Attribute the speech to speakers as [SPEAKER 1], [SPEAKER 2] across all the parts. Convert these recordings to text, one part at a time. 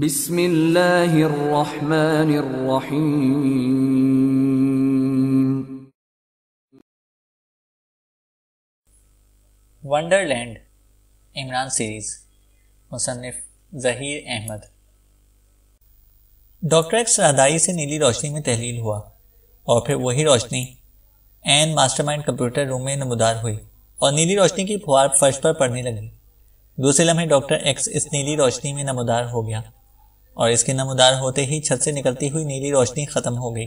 [SPEAKER 1] بسم الله الرحمن الرحيم Wonderland Imran series मुसनफ Zaheer Ahmad doctor X रदाई से नीली रोशनी में तहलील हुआ और फिर वही रोशनी एन मास्टरमाइंड कंप्यूटर रूम में नमदार हुई और नीली रोशनी की फुहार फर्श पर पड़ने लगी दूसरे लम्हे डॉक्टर एक्स इस नीली रोशनी में नमदार हो गया और इसके नमोदार होते ही छत से निकलती हुई नीली रोशनी खत्म हो गई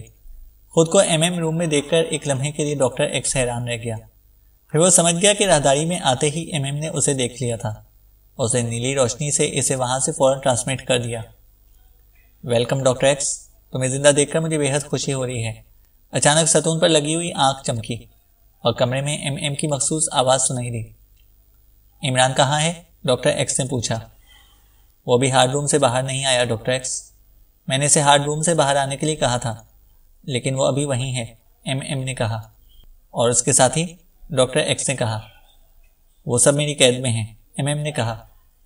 [SPEAKER 1] खुद को एमएम रूम में देखकर एक लम्हे के लिए डॉक्टर एक्स हैरान रह गया फिर वो समझ गया कि राहदारी में आते ही एमएम ने उसे देख लिया था उसने नीली रोशनी से इसे वहां से फौरन ट्रांसमिट कर दिया वेलकम डॉक्टर एक्स तुम्हें जिंदा देखकर मुझे बेहद खुशी हो रही है अचानक सतून पर लगी हुई आंख चमकी और कमरे में एम एम की मखसूस आवाज़ सुनाई दी इमरान कहाँ है डॉक्टर एक्स ने पूछा वो भी हार्ड रूम से बाहर नहीं आया डॉक्टर एक्स मैंने इसे हार्ड रूम से बाहर आने के लिए कहा था लेकिन वो अभी वहीं है एम एम ने कहा और उसके साथ ही डॉक्टर एक्स ने कहा वो सब मेरी कैद में हैं एम एम ने कहा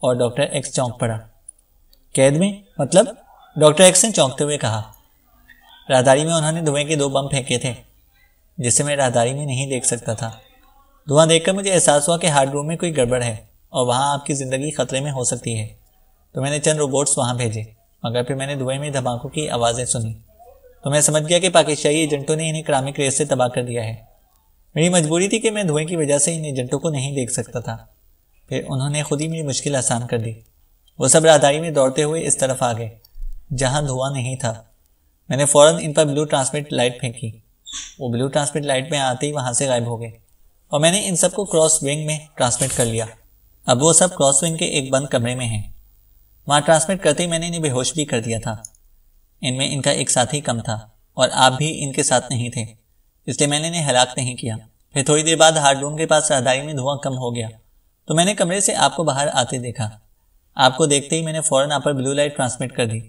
[SPEAKER 1] और डॉक्टर एक्स चौंक पड़ा कैद में मतलब डॉक्टर एक्स ने चौंकते हुए कहा राहदारी में उन्होंने धुएं के दो बम फेंके थे जिसे मैं राहदारी में नहीं देख सकता था धुआं देखकर मुझे एहसास हुआ कि हार्ड रूम में कोई गड़बड़ है और वहाँ आपकी ज़िंदगी खतरे में हो सकती है तो मैंने चंद रोबोट्स वहाँ भेजे मगर फिर मैंने धुएं में धमाकों की आवाज़ें सुनी तो मैं समझ गया कि पाकिस्तानी एजेंटों ने इन्हें क्रामिक रेस से तबाह कर दिया है मेरी मजबूरी थी कि मैं धुएं की वजह से इन एजेंटों को नहीं देख सकता था फिर उन्होंने खुद ही मेरी मुश्किल आसान कर दी वो सब राहदारी में दौड़ते हुए इस तरफ आ गए जहाँ धुआं नहीं था मैंने फ़ौरन इन पर ब्लू ट्रांसमिट लाइट फेंकी वो ब्लू ट्रांसमिट लाइट में आते ही वहाँ से गायब हो गए और मैंने इन सबको क्रॉस विंग में ट्रांसमिट कर लिया अब वो सब क्रॉस विंग के एक बंद कमरे में हैं वहाँ ट्रांसमिट करते ही मैंने इन्हें बेहोश भी कर दिया था इनमें इनका एक साथी कम था और आप भी इनके साथ नहीं थे इसलिए मैंने इन्हें हलाक नहीं किया फिर थोड़ी देर बाद हार्ड रूम के पास रहदारी में धुआं कम हो गया तो मैंने कमरे से आपको बाहर आते देखा आपको देखते ही मैंने फ़ौरन आप पर ब्लू लाइट ट्रांसमिट कर दी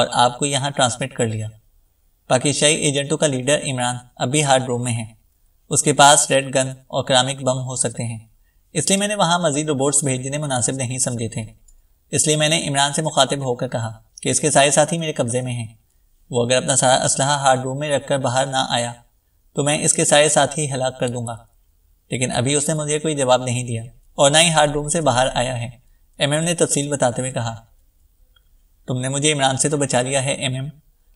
[SPEAKER 1] और आपको यहाँ ट्रांसमिट कर लिया पाकिस्तानी एजेंटों का लीडर इमरान अब भी हार्ड रूम में है उसके पास रेड गन और क्रामिक बम हो सकते हैं इसलिए मैंने वहाँ मजीद रोबोट्स भेजने मुनासिब नहीं समझे थे इसलिए मैंने इमरान से मुखातिब होकर कहा कि इसके सारे साथी मेरे कब्ज़े में हैं वो अगर अपना सारा असलहा हार्ड रूम में रखकर बाहर ना आया तो मैं इसके सारे साथी हलाक कर दूंगा लेकिन अभी उसने मुझे कोई जवाब नहीं दिया और ना ही हार्ड रूम से बाहर आया है एम ने तफसील बताते हुए कहा तुमने मुझे इमरान से तो बचा लिया है एम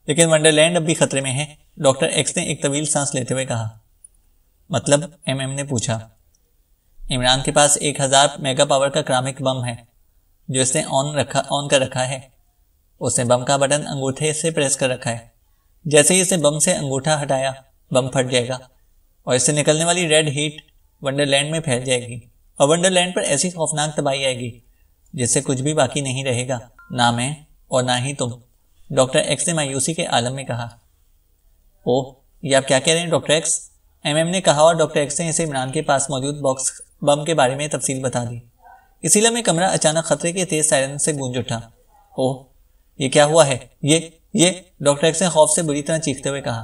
[SPEAKER 1] लेकिन वंडरलैंड अब भी खतरे में है डॉक्टर एक्स ने एक तवील सांस लेते हुए कहा मतलब एम ने पूछा इमरान के पास एक हज़ार मेगा पावर का क्रामिक बम है जो इसने ऑन रखा ऑन कर रखा है उसने बम का बटन अंगूठे से प्रेस कर रखा है जैसे ही इसने बम से अंगूठा हटाया बम फट जाएगा और इससे निकलने वाली रेड हीट वंडरलैंड में फैल जाएगी और वंडरलैंड पर ऐसी खौफनाक तबाही आएगी जिससे कुछ भी बाकी नहीं रहेगा ना मैं और ना ही तुम डॉक्टर एक्स ने मायूसी के आलम में कहा ओह ये आप क्या कह रहे हैं डॉक्टर एक्स एमएम ने कहा और डॉक्टर एक्स ने इसे इमरान के पास मौजूद बॉक्स बम के बारे में तफसील बता दी इसीलिए में कमरा अचानक खतरे के तेज सायरन से गूंज उठा ओह ये क्या हुआ है ये ये डॉक्टर एक्स ने खौफ से बुरी तरह चीखते हुए कहा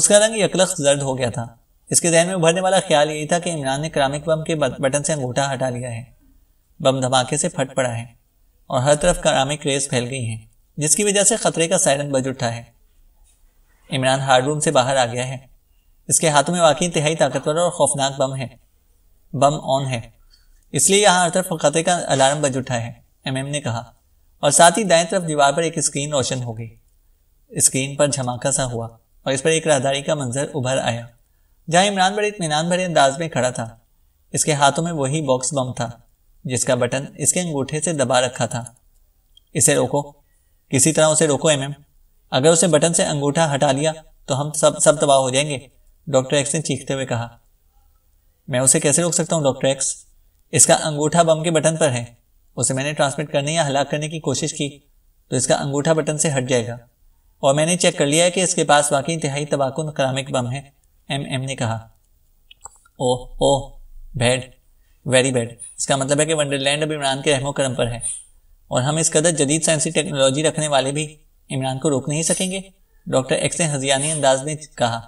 [SPEAKER 1] उसका रंग यकलख जर्द हो गया था इसके जहन में उभरने वाला ख्याल यही था कि इमरान ने क्रामिक बम के बटन से अंगूठा हटा लिया है बम धमाके से फट पड़ा है और हर तरफ क्रामिक रेस फैल गई है जिसकी वजह से खतरे का सायरन बज उठा है इमरान हार्ड रूम से बाहर आ गया है इसके हाथों में वाकई इंतहाई ताकतवर और खौफनाक बम है बम ऑन है इसलिए यहाँ हर तरफ खतरे का अलार्म बज उठा है एमएम ने कहा और साथ ही दाएं तरफ दीवार पर एक स्क्रीन रोशन हो गई स्क्रीन पर झमाका सा हुआ और इस पर एक राहदारी का मंजर उभर आया जहां इमरान बड़े इतमान भरे अंदाज में खड़ा था इसके हाथों में वही बॉक्स बम था जिसका बटन इसके अंगूठे से दबा रखा था इसे रोको किसी तरह उसे रोको एमएम अगर उसे बटन से अंगूठा हटा लिया तो हम सब सब तबाह हो जाएंगे डॉक्टर एक्स ने चीखते हुए कहा मैं उसे कैसे रोक सकता हूँ डॉक्टर एक्स इसका अंगूठा बम के बटन पर है उसे मैंने ट्रांसमिट करने या हलाक करने की कोशिश की तो इसका अंगूठा बटन से हट जाएगा और मैंने चेक कर लिया है कि इसके पास वाकई इंतहाई तबाकुन करामिक बम है एम एम ने कहा oh oh bad very bad इसका मतलब है कि वंडरलैंड अब इमरान के रहमो करम पर है और हम इस कदर जदीद साइंसी टेक्नोलॉजी रखने वाले भी इमरान को रोक नहीं सकेंगे डॉक्टर एक्स ने हजियानी अंदाज में कहा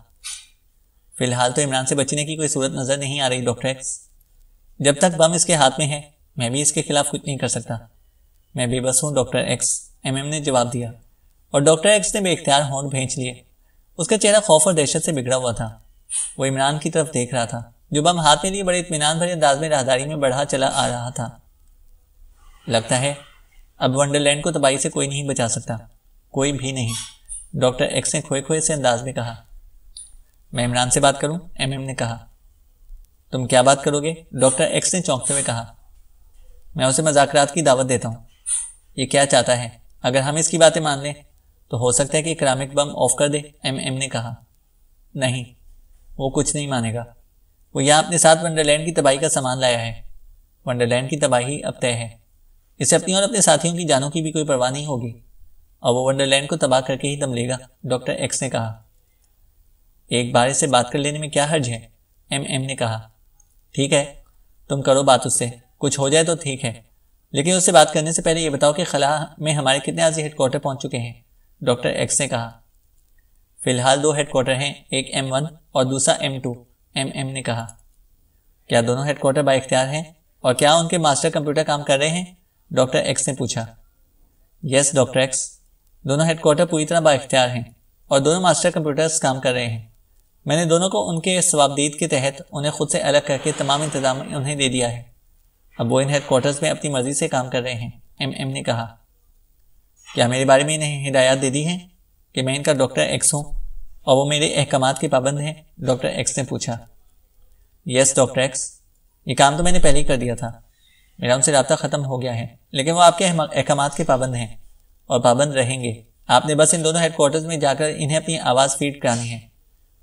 [SPEAKER 1] फिलहाल तो इमरान से बचने की कोई सूरत नज़र नहीं आ रही डॉक्टर एक्स जब तक बम इसके हाथ में है मैं भी इसके खिलाफ कुछ नहीं कर सकता मैं बेबस हूँ डॉक्टर एक्स एमएम ने जवाब दिया और डॉक्टर एक्स ने बेख्तियार होंठ भेज लिए उसका चेहरा खौफ और दहशत से बिगड़ा हुआ था वो इमरान की तरफ देख रहा था जो बम हाथ में लिए बड़े इतमान भरे अंदाज में राहदारी में बढ़ा चला आ रहा था लगता है अब वंडरलैंड को तबाही से कोई नहीं बचा सकता कोई भी नहीं डॉक्टर एक्स ने खोए खोए से अंदाज में कहा मैं इमरान से बात करूं एमएम ने कहा तुम क्या बात करोगे डॉक्टर एक्स ने चौंकते हुए कहा मैं उसे मजाकरात की दावत देता हूं ये क्या चाहता है अगर हम इसकी बातें मान लें तो हो सकता है कि क्रामिक बम ऑफ कर दे एम एम ने कहा नहीं वो कुछ नहीं मानेगा वो यह अपने साथ वंडरलैंड की तबाही का सामान लाया है वंडरलैंड की तबाही अब तय है इसे अपनी और अपने साथियों की जानों की भी कोई परवाह नहीं होगी और वो वंडरलैंड को तबाह करके ही दम लेगा डॉक्टर एक्स ने कहा एक बार इसे बात कर लेने में क्या हर्ज है एम एम ने कहा ठीक है तुम करो बात उससे कुछ हो जाए तो ठीक है लेकिन उससे बात करने से पहले ये बताओ कि खला में हमारे कितने आजी हेडक्वार्टर पहुंच चुके हैं डॉक्टर एक्स ने कहा फिलहाल दो हेडक्वार्टर हैं एक एम वन और दूसरा एम टू एम एम ने कहा क्या दोनों हेडक्वार्टर इख्तियार हैं और क्या उनके मास्टर कंप्यूटर काम कर रहे हैं डॉक्टर एक्स ने पूछा यस डॉक्टर एक्स दोनों हेडक्वार्टर पूरी तरह बाख्तियार हैं और दोनों मास्टर कंप्यूटर्स काम कर रहे हैं मैंने दोनों को उनके स्वाबदीद के तहत उन्हें खुद से अलग करके तमाम इंतजाम उन्हें दे दिया है अब वो इन हेडकोार्टर्स में अपनी मर्जी से काम कर रहे हैं एम एम ने कहा क्या मेरे बारे में इन्हें हिदायत दे दी है कि मैं इनका डॉक्टर एक्स हूँ और वो मेरे अहकाम के पाबंद हैं डॉक्टर एक्स ने पूछा यस डॉक्टर एक्स ये काम तो मैंने पहले ही कर दिया था मेरा उनसे रबता ख़त्म हो गया है लेकिन वो आपके अहकाम के पाबंद हैं और पाबंद रहेंगे आपने बस इन दोनों हेडकोार्टर्स में जाकर इन्हें अपनी आवाज़ फीड करानी है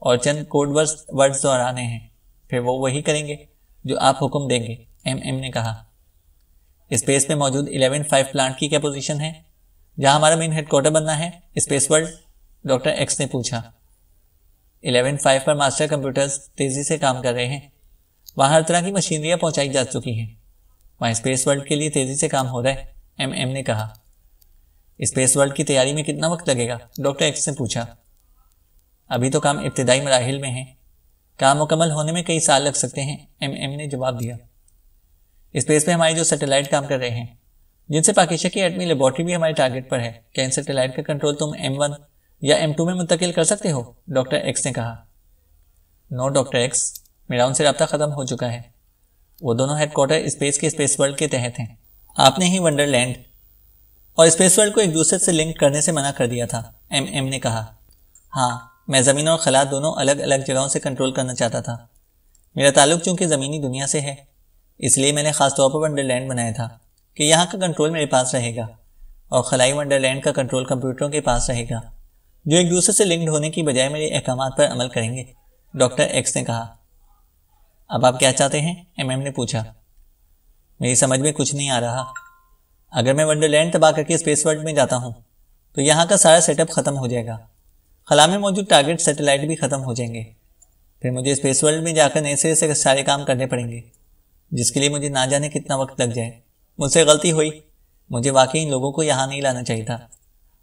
[SPEAKER 1] और चंद कोड वर्ड्स दोहराने हैं फिर वो वही करेंगे जो आप हुक्म देंगे एम एम ने कहा स्पेस में मौजूद इलेवन फाइव प्लांट की क्या पोजीशन है जहां हमारा मेन हेडक्वार्टर बनना है स्पेस वर्ल्ड डॉक्टर एक्स ने पूछा इलेवन फाइव पर मास्टर कंप्यूटर्स तेजी से काम कर रहे हैं वहां हर तरह की मशीनरियां पहुंचाई जा चुकी हैं वहां स्पेस वर्ल्ड के लिए तेजी से काम हो रहा है एम एम ने कहा स्पेस वर्ल्ड की तैयारी में कितना वक्त लगेगा डॉक्टर एक्स ने पूछा अभी तो काम इब्तदाई मराहल में है काम मुकम्मल होने में कई साल लग सकते हैं एम एम ने जवाब दिया स्पेस में हमारे जो सैटेलाइट काम कर रहे हैं जिनसे पाकिस्तान की एटमी लेबॉर्ट्री भी हमारे टारगेट पर है क्या इन सैटेलाइट का कंट्रोल तुम एम वन या एम टू में मुंतकिल कर सकते हो डॉक्टर एक्स ने कहा नो डॉक्टर एक्स मेरा उनसे रबता ख़त्म हो चुका है वो दोनों हेडकोार्टर स्पेस के स्पेस वर्ल्ड के तहत हैं आपने ही वंडरलैंड और स्पेस वर्ल्ड को एक दूसरे से लिंक करने से मना कर दिया था एम एम ने कहा हाँ मैं ज़मीन और खला दोनों अलग अलग जगहों से कंट्रोल करना चाहता था मेरा ताल्लुक चूंकि ज़मीनी दुनिया से है इसलिए मैंने ख़ास तौर पर वंडरलैंड बनाया था कि यहाँ का कंट्रोल मेरे पास रहेगा और खलाई वंडरलैंड का कंट्रोल कंप्यूटरों के पास रहेगा जो एक दूसरे से लिंक्ड होने की बजाय मेरे अहकाम पर अमल करेंगे डॉक्टर एक्स ने कहा अब आप क्या चाहते हैं एम एम ने पूछा मेरी समझ में कुछ नहीं आ रहा अगर मैं वंडरलैंड तबाह करके स्पेस वर्ल्ड में जाता हूँ तो यहाँ का सारा सेटअप ख़त्म हो जाएगा खला में मौजूद टारगेट सेटेलाइट भी ख़त्म हो जाएंगे फिर मुझे स्पेस वर्ल्ड में जाकर नए सिरे से सारे काम करने पड़ेंगे जिसके लिए मुझे ना जाने कितना वक्त लग जाए मुझसे गलती हुई मुझे वाकई इन लोगों को यहाँ नहीं लाना चाहिए था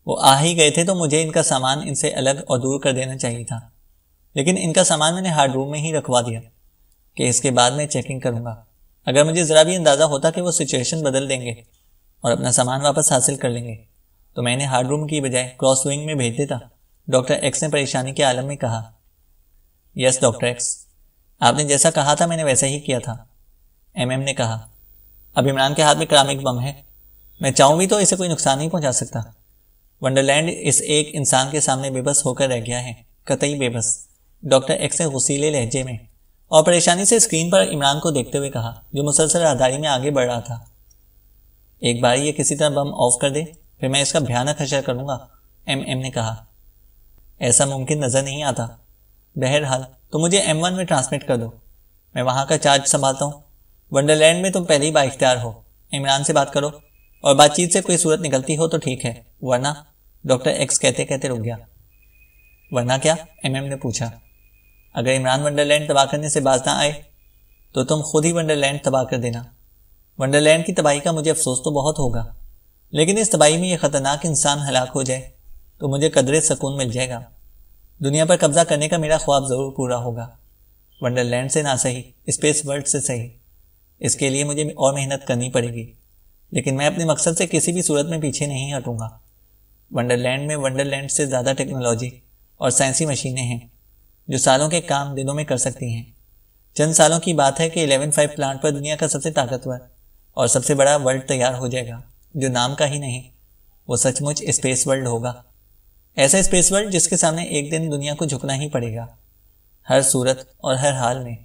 [SPEAKER 1] वो आ ही गए थे तो मुझे इनका सामान इनसे अलग और दूर कर देना चाहिए था लेकिन इनका सामान मैंने हार्ड रूम में ही रखवा दिया कि इसके बाद मैं चेकिंग करूँगा अगर मुझे ज़रा भी अंदाज़ा होता कि वो सिचुएशन बदल देंगे और अपना सामान वापस हासिल कर लेंगे तो मैंने हार्ड रूम की बजाय क्रॉस विंग में भेज देता डॉक्टर एक्स ने परेशानी के आलम में कहा यस डॉक्टर एक्स आपने जैसा कहा था मैंने वैसा ही किया था एम एम ने कहा अब इमरान के हाथ में क्रामिक बम है मैं चाहूँ भी तो इसे कोई नुकसान नहीं पहुँचा सकता वंडरलैंड इस एक इंसान के सामने बेबस होकर रह गया है कतई बेबस डॉक्टर एक्स ने गुसीले लहजे में और परेशानी से स्क्रीन पर इमरान को देखते हुए कहा जो मुसलसल राहदारी में आगे बढ़ रहा था एक बार ये किसी तरह बम ऑफ कर दे फिर मैं इसका भयानक हशर करूंगा एम एम ने कहा ऐसा मुमकिन नज़र नहीं आता बहरहाल तो मुझे एम वन में ट्रांसमिट कर दो मैं वहाँ का चार्ज संभालता हूँ वंडरलैंड में तुम पहले ही बाख्तियार हो इमरान से बात करो और बातचीत से कोई सूरत निकलती हो तो ठीक है वरना डॉक्टर एक्स कहते कहते रुक गया वरना क्या एम ने पूछा अगर इमरान वंडरलैंड तबाह करने से बाज ना आए तो तुम खुद ही वंडरलैंड तबाह कर देना वंडरलैंड की तबाही का मुझे अफसोस तो बहुत होगा लेकिन इस तबाही में यह खतरनाक इंसान हलाक हो जाए तो मुझे कदरे सकून मिल जाएगा दुनिया पर कब्जा करने का मेरा ख्वाब ज़रूर पूरा होगा वंडरलैंड से ना सही स्पेस वर्ल्ड से सही इसके लिए मुझे और मेहनत करनी पड़ेगी लेकिन मैं अपने मकसद से किसी भी सूरत में पीछे नहीं हटूंगा वंडरलैंड में वंडरलैंड से ज़्यादा टेक्नोलॉजी और साइंसी मशीनें हैं जो सालों के काम दिनों में कर सकती हैं चंद सालों की बात है कि एलेवन फाइव प्लांट पर दुनिया का सबसे ताकतवर और सबसे बड़ा वर्ल्ड तैयार हो जाएगा जो नाम का ही नहीं वो सचमुच स्पेस वर्ल्ड होगा ऐसा स्पेस वर्ल्ड जिसके सामने एक दिन दुनिया को झुकना ही पड़ेगा हर सूरत और हर हाल में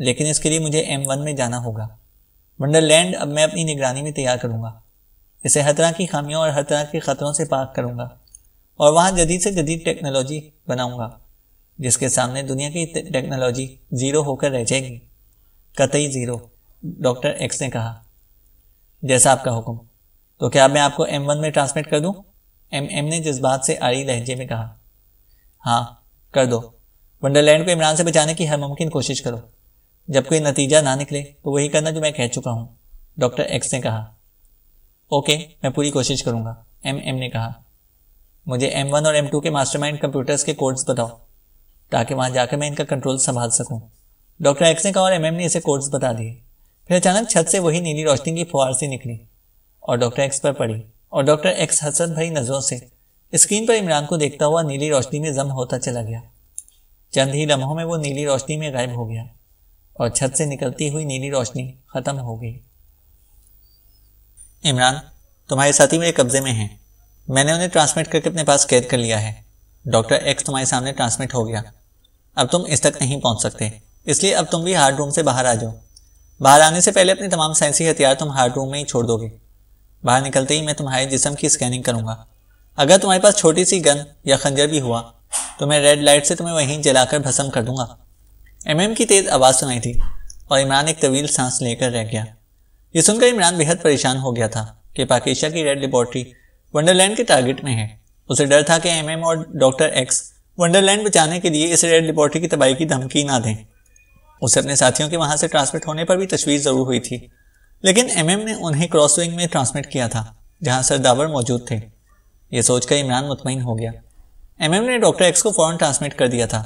[SPEAKER 1] लेकिन इसके लिए मुझे एम वन में जाना होगा वंडरलैंड अब मैं अपनी निगरानी में तैयार करूंगा इसे हर तरह की खामियों और हर तरह के खतरों से पाक करूंगा और वहां जदीद से जदीद टेक्नोलॉजी बनाऊंगा जिसके सामने दुनिया की टेक्नोलॉजी ज़ीरो होकर रह जाएगी कतई ज़ीरो डॉक्टर एक्स ने कहा जैसा आपका हुक्म तो क्या मैं आपको एम वन में ट्रांसमिट कर दूँ एम एम ने जज्बात से आड़ी लहजे में कहा हाँ कर दो वंडरलैंड को इमरान से बचाने की हर मुमकिन कोशिश करो जब कोई नतीजा ना निकले तो वही करना जो मैं कह चुका हूँ डॉक्टर एक्स ने कहा ओके मैं पूरी कोशिश करूँगा एम एम ने कहा मुझे एम वन और एम टू के मास्टरमाइंड कंप्यूटर्स के कोड्स बताओ ताकि वहाँ जाकर मैं इनका कंट्रोल संभाल सकूँ डॉक्टर एक्स ने कहा और एम एम ने इसे कोड्स बता दिए फिर अचानक छत से वही नीली रोशनी की फुहार सी निकली और डॉक्टर एक्स पर पड़ी और डॉक्टर एक्स हसरत भाई नज़रों से स्क्रीन पर इमरान को देखता हुआ नीली रोशनी में जम होता चला गया चंद ही लम्हों में वो नीली रोशनी में गायब हो गया और छत से निकलती हुई नीली रोशनी ख़त्म हो गई इमरान तुम्हारे साथी मेरे कब्जे में हैं मैंने उन्हें ट्रांसमिट करके अपने पास कैद कर लिया है डॉक्टर एक्स तुम्हारे सामने ट्रांसमिट हो गया अब तुम इस तक नहीं पहुंच सकते इसलिए अब तुम भी हार्ड रूम से बाहर आ जाओ बाहर आने से पहले अपने तमाम साइंसी हथियार तुम हार्ड रूम में ही छोड़ दोगे बाहर निकलते ही मैं तुम्हारे जिसम की स्कैनिंग करूंगा अगर तुम्हारे पास छोटी सी गन या खंजर भी हुआ तो मैं रेड लाइट से तुम्हें वहीं जलाकर भस्म कर दूंगा एमएम की तेज आवाज़ सुनाई थी और इमरान एक तवील सांस लेकर रह गया ये सुनकर इमरान बेहद परेशान हो गया था कि पाकिस्तान की रेड लेबोरेटरी वंडरलैंड के टारगेट में है उसे डर था कि एमएम और डॉक्टर एक्स वंडरलैंड बचाने के लिए इस रेड लेबोरेटरी की तबाही की धमकी ना दें उसे अपने साथियों के वहां से ट्रांसमिट होने पर भी तस्वीर जरूर हुई थी लेकिन एमएम ने उन्हें विंग में ट्रांसमिट किया था जहां सर दावर मौजूद थे यह सोचकर इमरान मुतमिन हो गया एमएम ने डॉक्टर एक्स को फ़ौरन ट्रांसमिट कर दिया था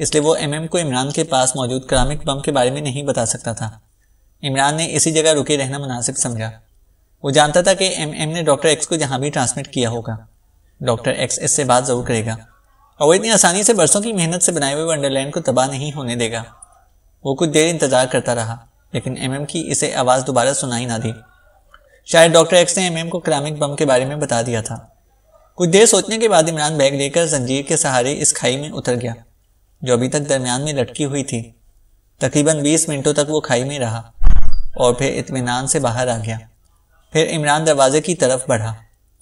[SPEAKER 1] इसलिए वो एमएम को इमरान के पास मौजूद क्रामिक बम के बारे में नहीं बता सकता था इमरान ने इसी जगह रुके रहना मुनासिब समझा वो जानता था कि एमएम ने डॉक्टर एक्स को जहाँ भी ट्रांसमिट किया होगा डॉक्टर एक्स इससे बात ज़रूर करेगा और वो इतनी आसानी से बरसों की मेहनत से बनाए हुए वंडरलैंड को तबाह नहीं होने देगा वो कुछ देर इंतज़ार करता रहा लेकिन एम एमएम की इसे आवाज़ दोबारा सुनाई ना दी शायद डॉक्टर एक्स ने एम एमएम को क्रामिक बम के बारे में बता दिया था कुछ देर सोचने के बाद इमरान बैग लेकर जंजीर के सहारे इस खाई में उतर गया जो अभी तक दरमियान में लटकी हुई थी तकरीबन बीस मिनटों तक वो खाई में रहा और फिर इतमान से बाहर आ गया फिर इमरान दरवाजे की तरफ बढ़ा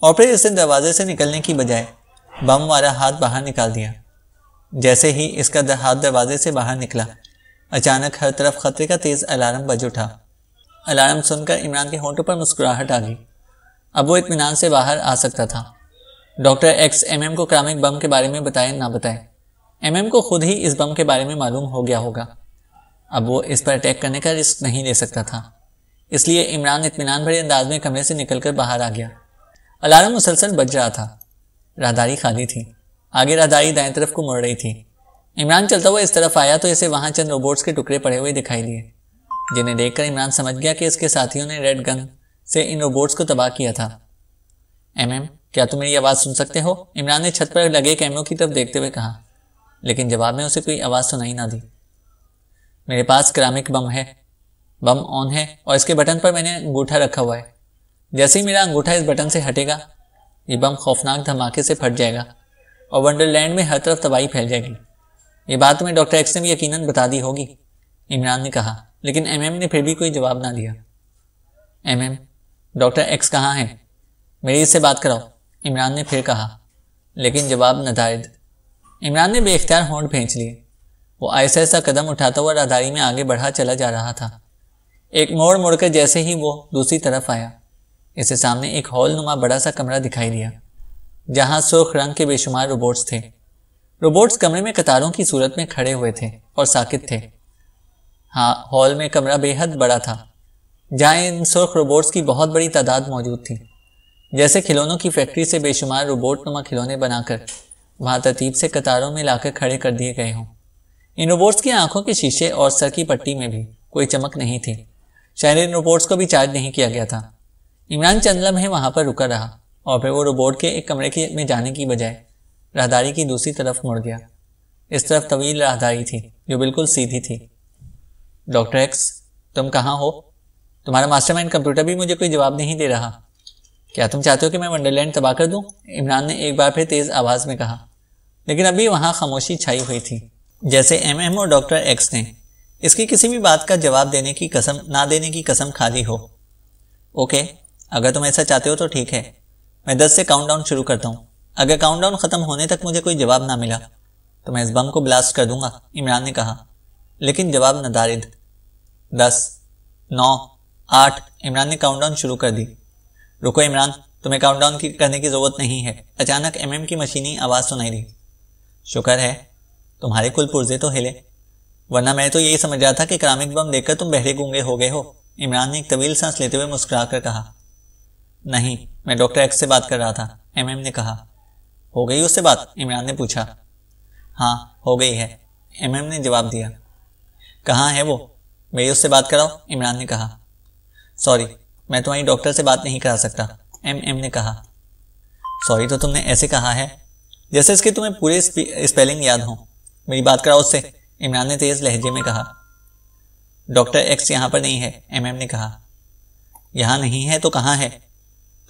[SPEAKER 1] और फिर इसने दरवाजे से निकलने की बजाय बम वाला हाथ बाहर निकाल दिया जैसे ही इसका हाथ दरवाजे से बाहर निकला अचानक हर तरफ खतरे का तेज अलार्म बज उठा अलार्म सुनकर इमरान के होंठों पर मुस्कुराहट आ गई अब वो इतमान से बाहर आ सकता था डॉक्टर एक्स एमएम को क्रामिक बम के बारे में बताए ना बताए एमएम को खुद ही इस बम के बारे में मालूम हो गया होगा अब वो इस पर अटैक करने का रिस्क नहीं ले सकता था इसलिए इमरान इतमान भरे अंदाज में कमरे से निकलकर बाहर आ गया अलार्म मुसलसल बज रहा था राहदारी खाली थी आगे राहदारी दाएं तरफ को मुड़ रही थी इमरान चलता हुआ इस तरफ आया तो इसे वहां चंद रोबोट्स के टुकड़े पड़े हुए दिखाई दिए जिन्हें देखकर इमरान समझ गया कि इसके साथियों ने रेड गन से इन रोबोट्स को तबाह किया था एम एम क्या तुम मेरी आवाज़ सुन सकते हो इमरान ने छत पर लगे कैमरों की तरफ देखते हुए कहा लेकिन जवाब में उसे कोई आवाज़ सुनाई ना दी मेरे पास क्रामिक बम है बम ऑन है और इसके बटन पर मैंने अंगूठा रखा हुआ है जैसे ही मेरा अंगूठा इस बटन से हटेगा ये बम खौफनाक धमाके से फट जाएगा और वंडरलैंड में हर तरफ तबाही फैल जाएगी ये बात तुम्हें डॉक्टर एक्स ने भी यकीनन बता दी होगी इमरान ने कहा लेकिन एमएम ने फिर भी कोई जवाब ना दिया एमएम डॉक्टर एक्स कहाँ है मेरी इससे बात कराओ इमरान ने फिर कहा लेकिन जवाब नदायद इमरान ने बेख्तियार होंड फेंच लिए वो ऐसा ऐसा कदम उठाता हुआ राहदारी में आगे बढ़ा चला जा रहा था एक मोड़ मोड़ कर जैसे ही वो दूसरी तरफ आया इसे सामने एक हॉल नुमा बड़ा सा कमरा दिखाई दिया जहाँ सुर्ख रंग के बेशुमार रोबोट्स थे रोबोट्स कमरे में कतारों की सूरत में खड़े हुए थे और साकित थे हाँ हॉल में कमरा बेहद बड़ा था जहाँ इन सुर्ख रोबोट्स की बहुत बड़ी तादाद मौजूद थी जैसे खिलौनों की फैक्ट्री से बेशुमार रोबोट नुमा खिलौने बनाकर वहाँ तरतीब से कतारों में लाकर खड़े कर दिए गए हों इन रोबोट्स की आंखों के शीशे और सर की पट्टी में भी कोई चमक नहीं थी शायद इन रोबोट्स को भी चार्ज नहीं किया गया था इमरान चंद लम्हे वहाँ पर रुका रहा और फिर वो रोबोट के एक कमरे के में जाने की बजाय राहदारी की दूसरी तरफ मुड़ गया इस तरफ तवील राहदारी थी जो बिल्कुल सीधी थी डॉक्टर एक्स तुम कहाँ हो तुम्हारा मास्टरमाइंड कंप्यूटर भी मुझे कोई जवाब नहीं दे रहा क्या तुम चाहते हो कि मैं वंडरलैंड तबाह कर दूं? इमरान ने एक बार फिर तेज़ आवाज़ में कहा लेकिन अभी वहाँ खामोशी छाई हुई थी जैसे एम एम और डॉक्टर एक्स ने इसकी किसी भी बात का जवाब देने की कसम ना देने की कसम खा ली हो ओके अगर तुम ऐसा चाहते हो तो ठीक है मैं दस से काउंट शुरू करता हूँ अगर काउंटडाउन ख़त्म होने तक मुझे कोई जवाब ना मिला तो मैं इस बम को ब्लास्ट कर दूंगा इमरान ने कहा लेकिन जवाब नदारिद दस नौ आठ इमरान ने काउंटडाउन शुरू कर दी रुको इमरान तुम्हें काउंटडाउन की करने की ज़रूरत नहीं है अचानक एमएम की मशीनी आवाज़ सुनाई दी शुक्र है तुम्हारे कुल पुर्जे तो हिले वरना मैं तो यही समझ रहा था कि क्रामिक बम देखकर तुम बहरे गूंगे हो गए हो इमरान ने एक तवील सांस लेते हुए मुस्कुरा कर कहा नहीं मैं डॉक्टर एक्स से बात कर रहा था एमएम ने कहा हो गई उससे बात इमरान ने पूछा हाँ हो गई है एम एम ने जवाब दिया कहाँ है वो मेरी उससे बात कराओ इमरान ने कहा सॉरी मैं तुम्हारी डॉक्टर से बात नहीं करा सकता एम एम ने कहा सॉरी तो तुमने ऐसे कहा है जैसे इसके तुम्हें पूरे स्पेलिंग याद हो मेरी बात कराओ उससे इमरान ने तेज लहजे में कहा डॉक्टर एक्स यहाँ पर नहीं है एम एम ने कहा यहाँ नहीं है तो कहाँ है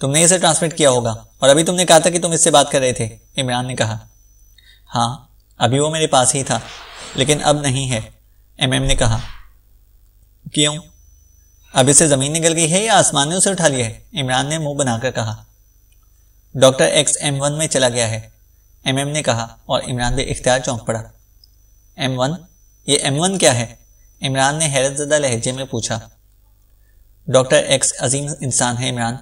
[SPEAKER 1] तुमने इसे ट्रांसमिट किया होगा और अभी तुमने कहा था कि तुम इससे बात कर रहे थे इमरान ने कहा हाँ अभी वो मेरे पास ही था लेकिन अब नहीं है एम एम ने कहा क्यों अब इसे ज़मीन निकल गई है या आसमान ने उसे उठा लिया है इमरान ने मुंह बनाकर कहा डॉक्टर एक्स एम वन में चला गया है एम एम ने कहा और इमरान इख्तियार चौंक पड़ा एम वन ये एम वन क्या है इमरान ने हैरतजदा लहजे में पूछा डॉक्टर एक्स अजीम इंसान है इमरान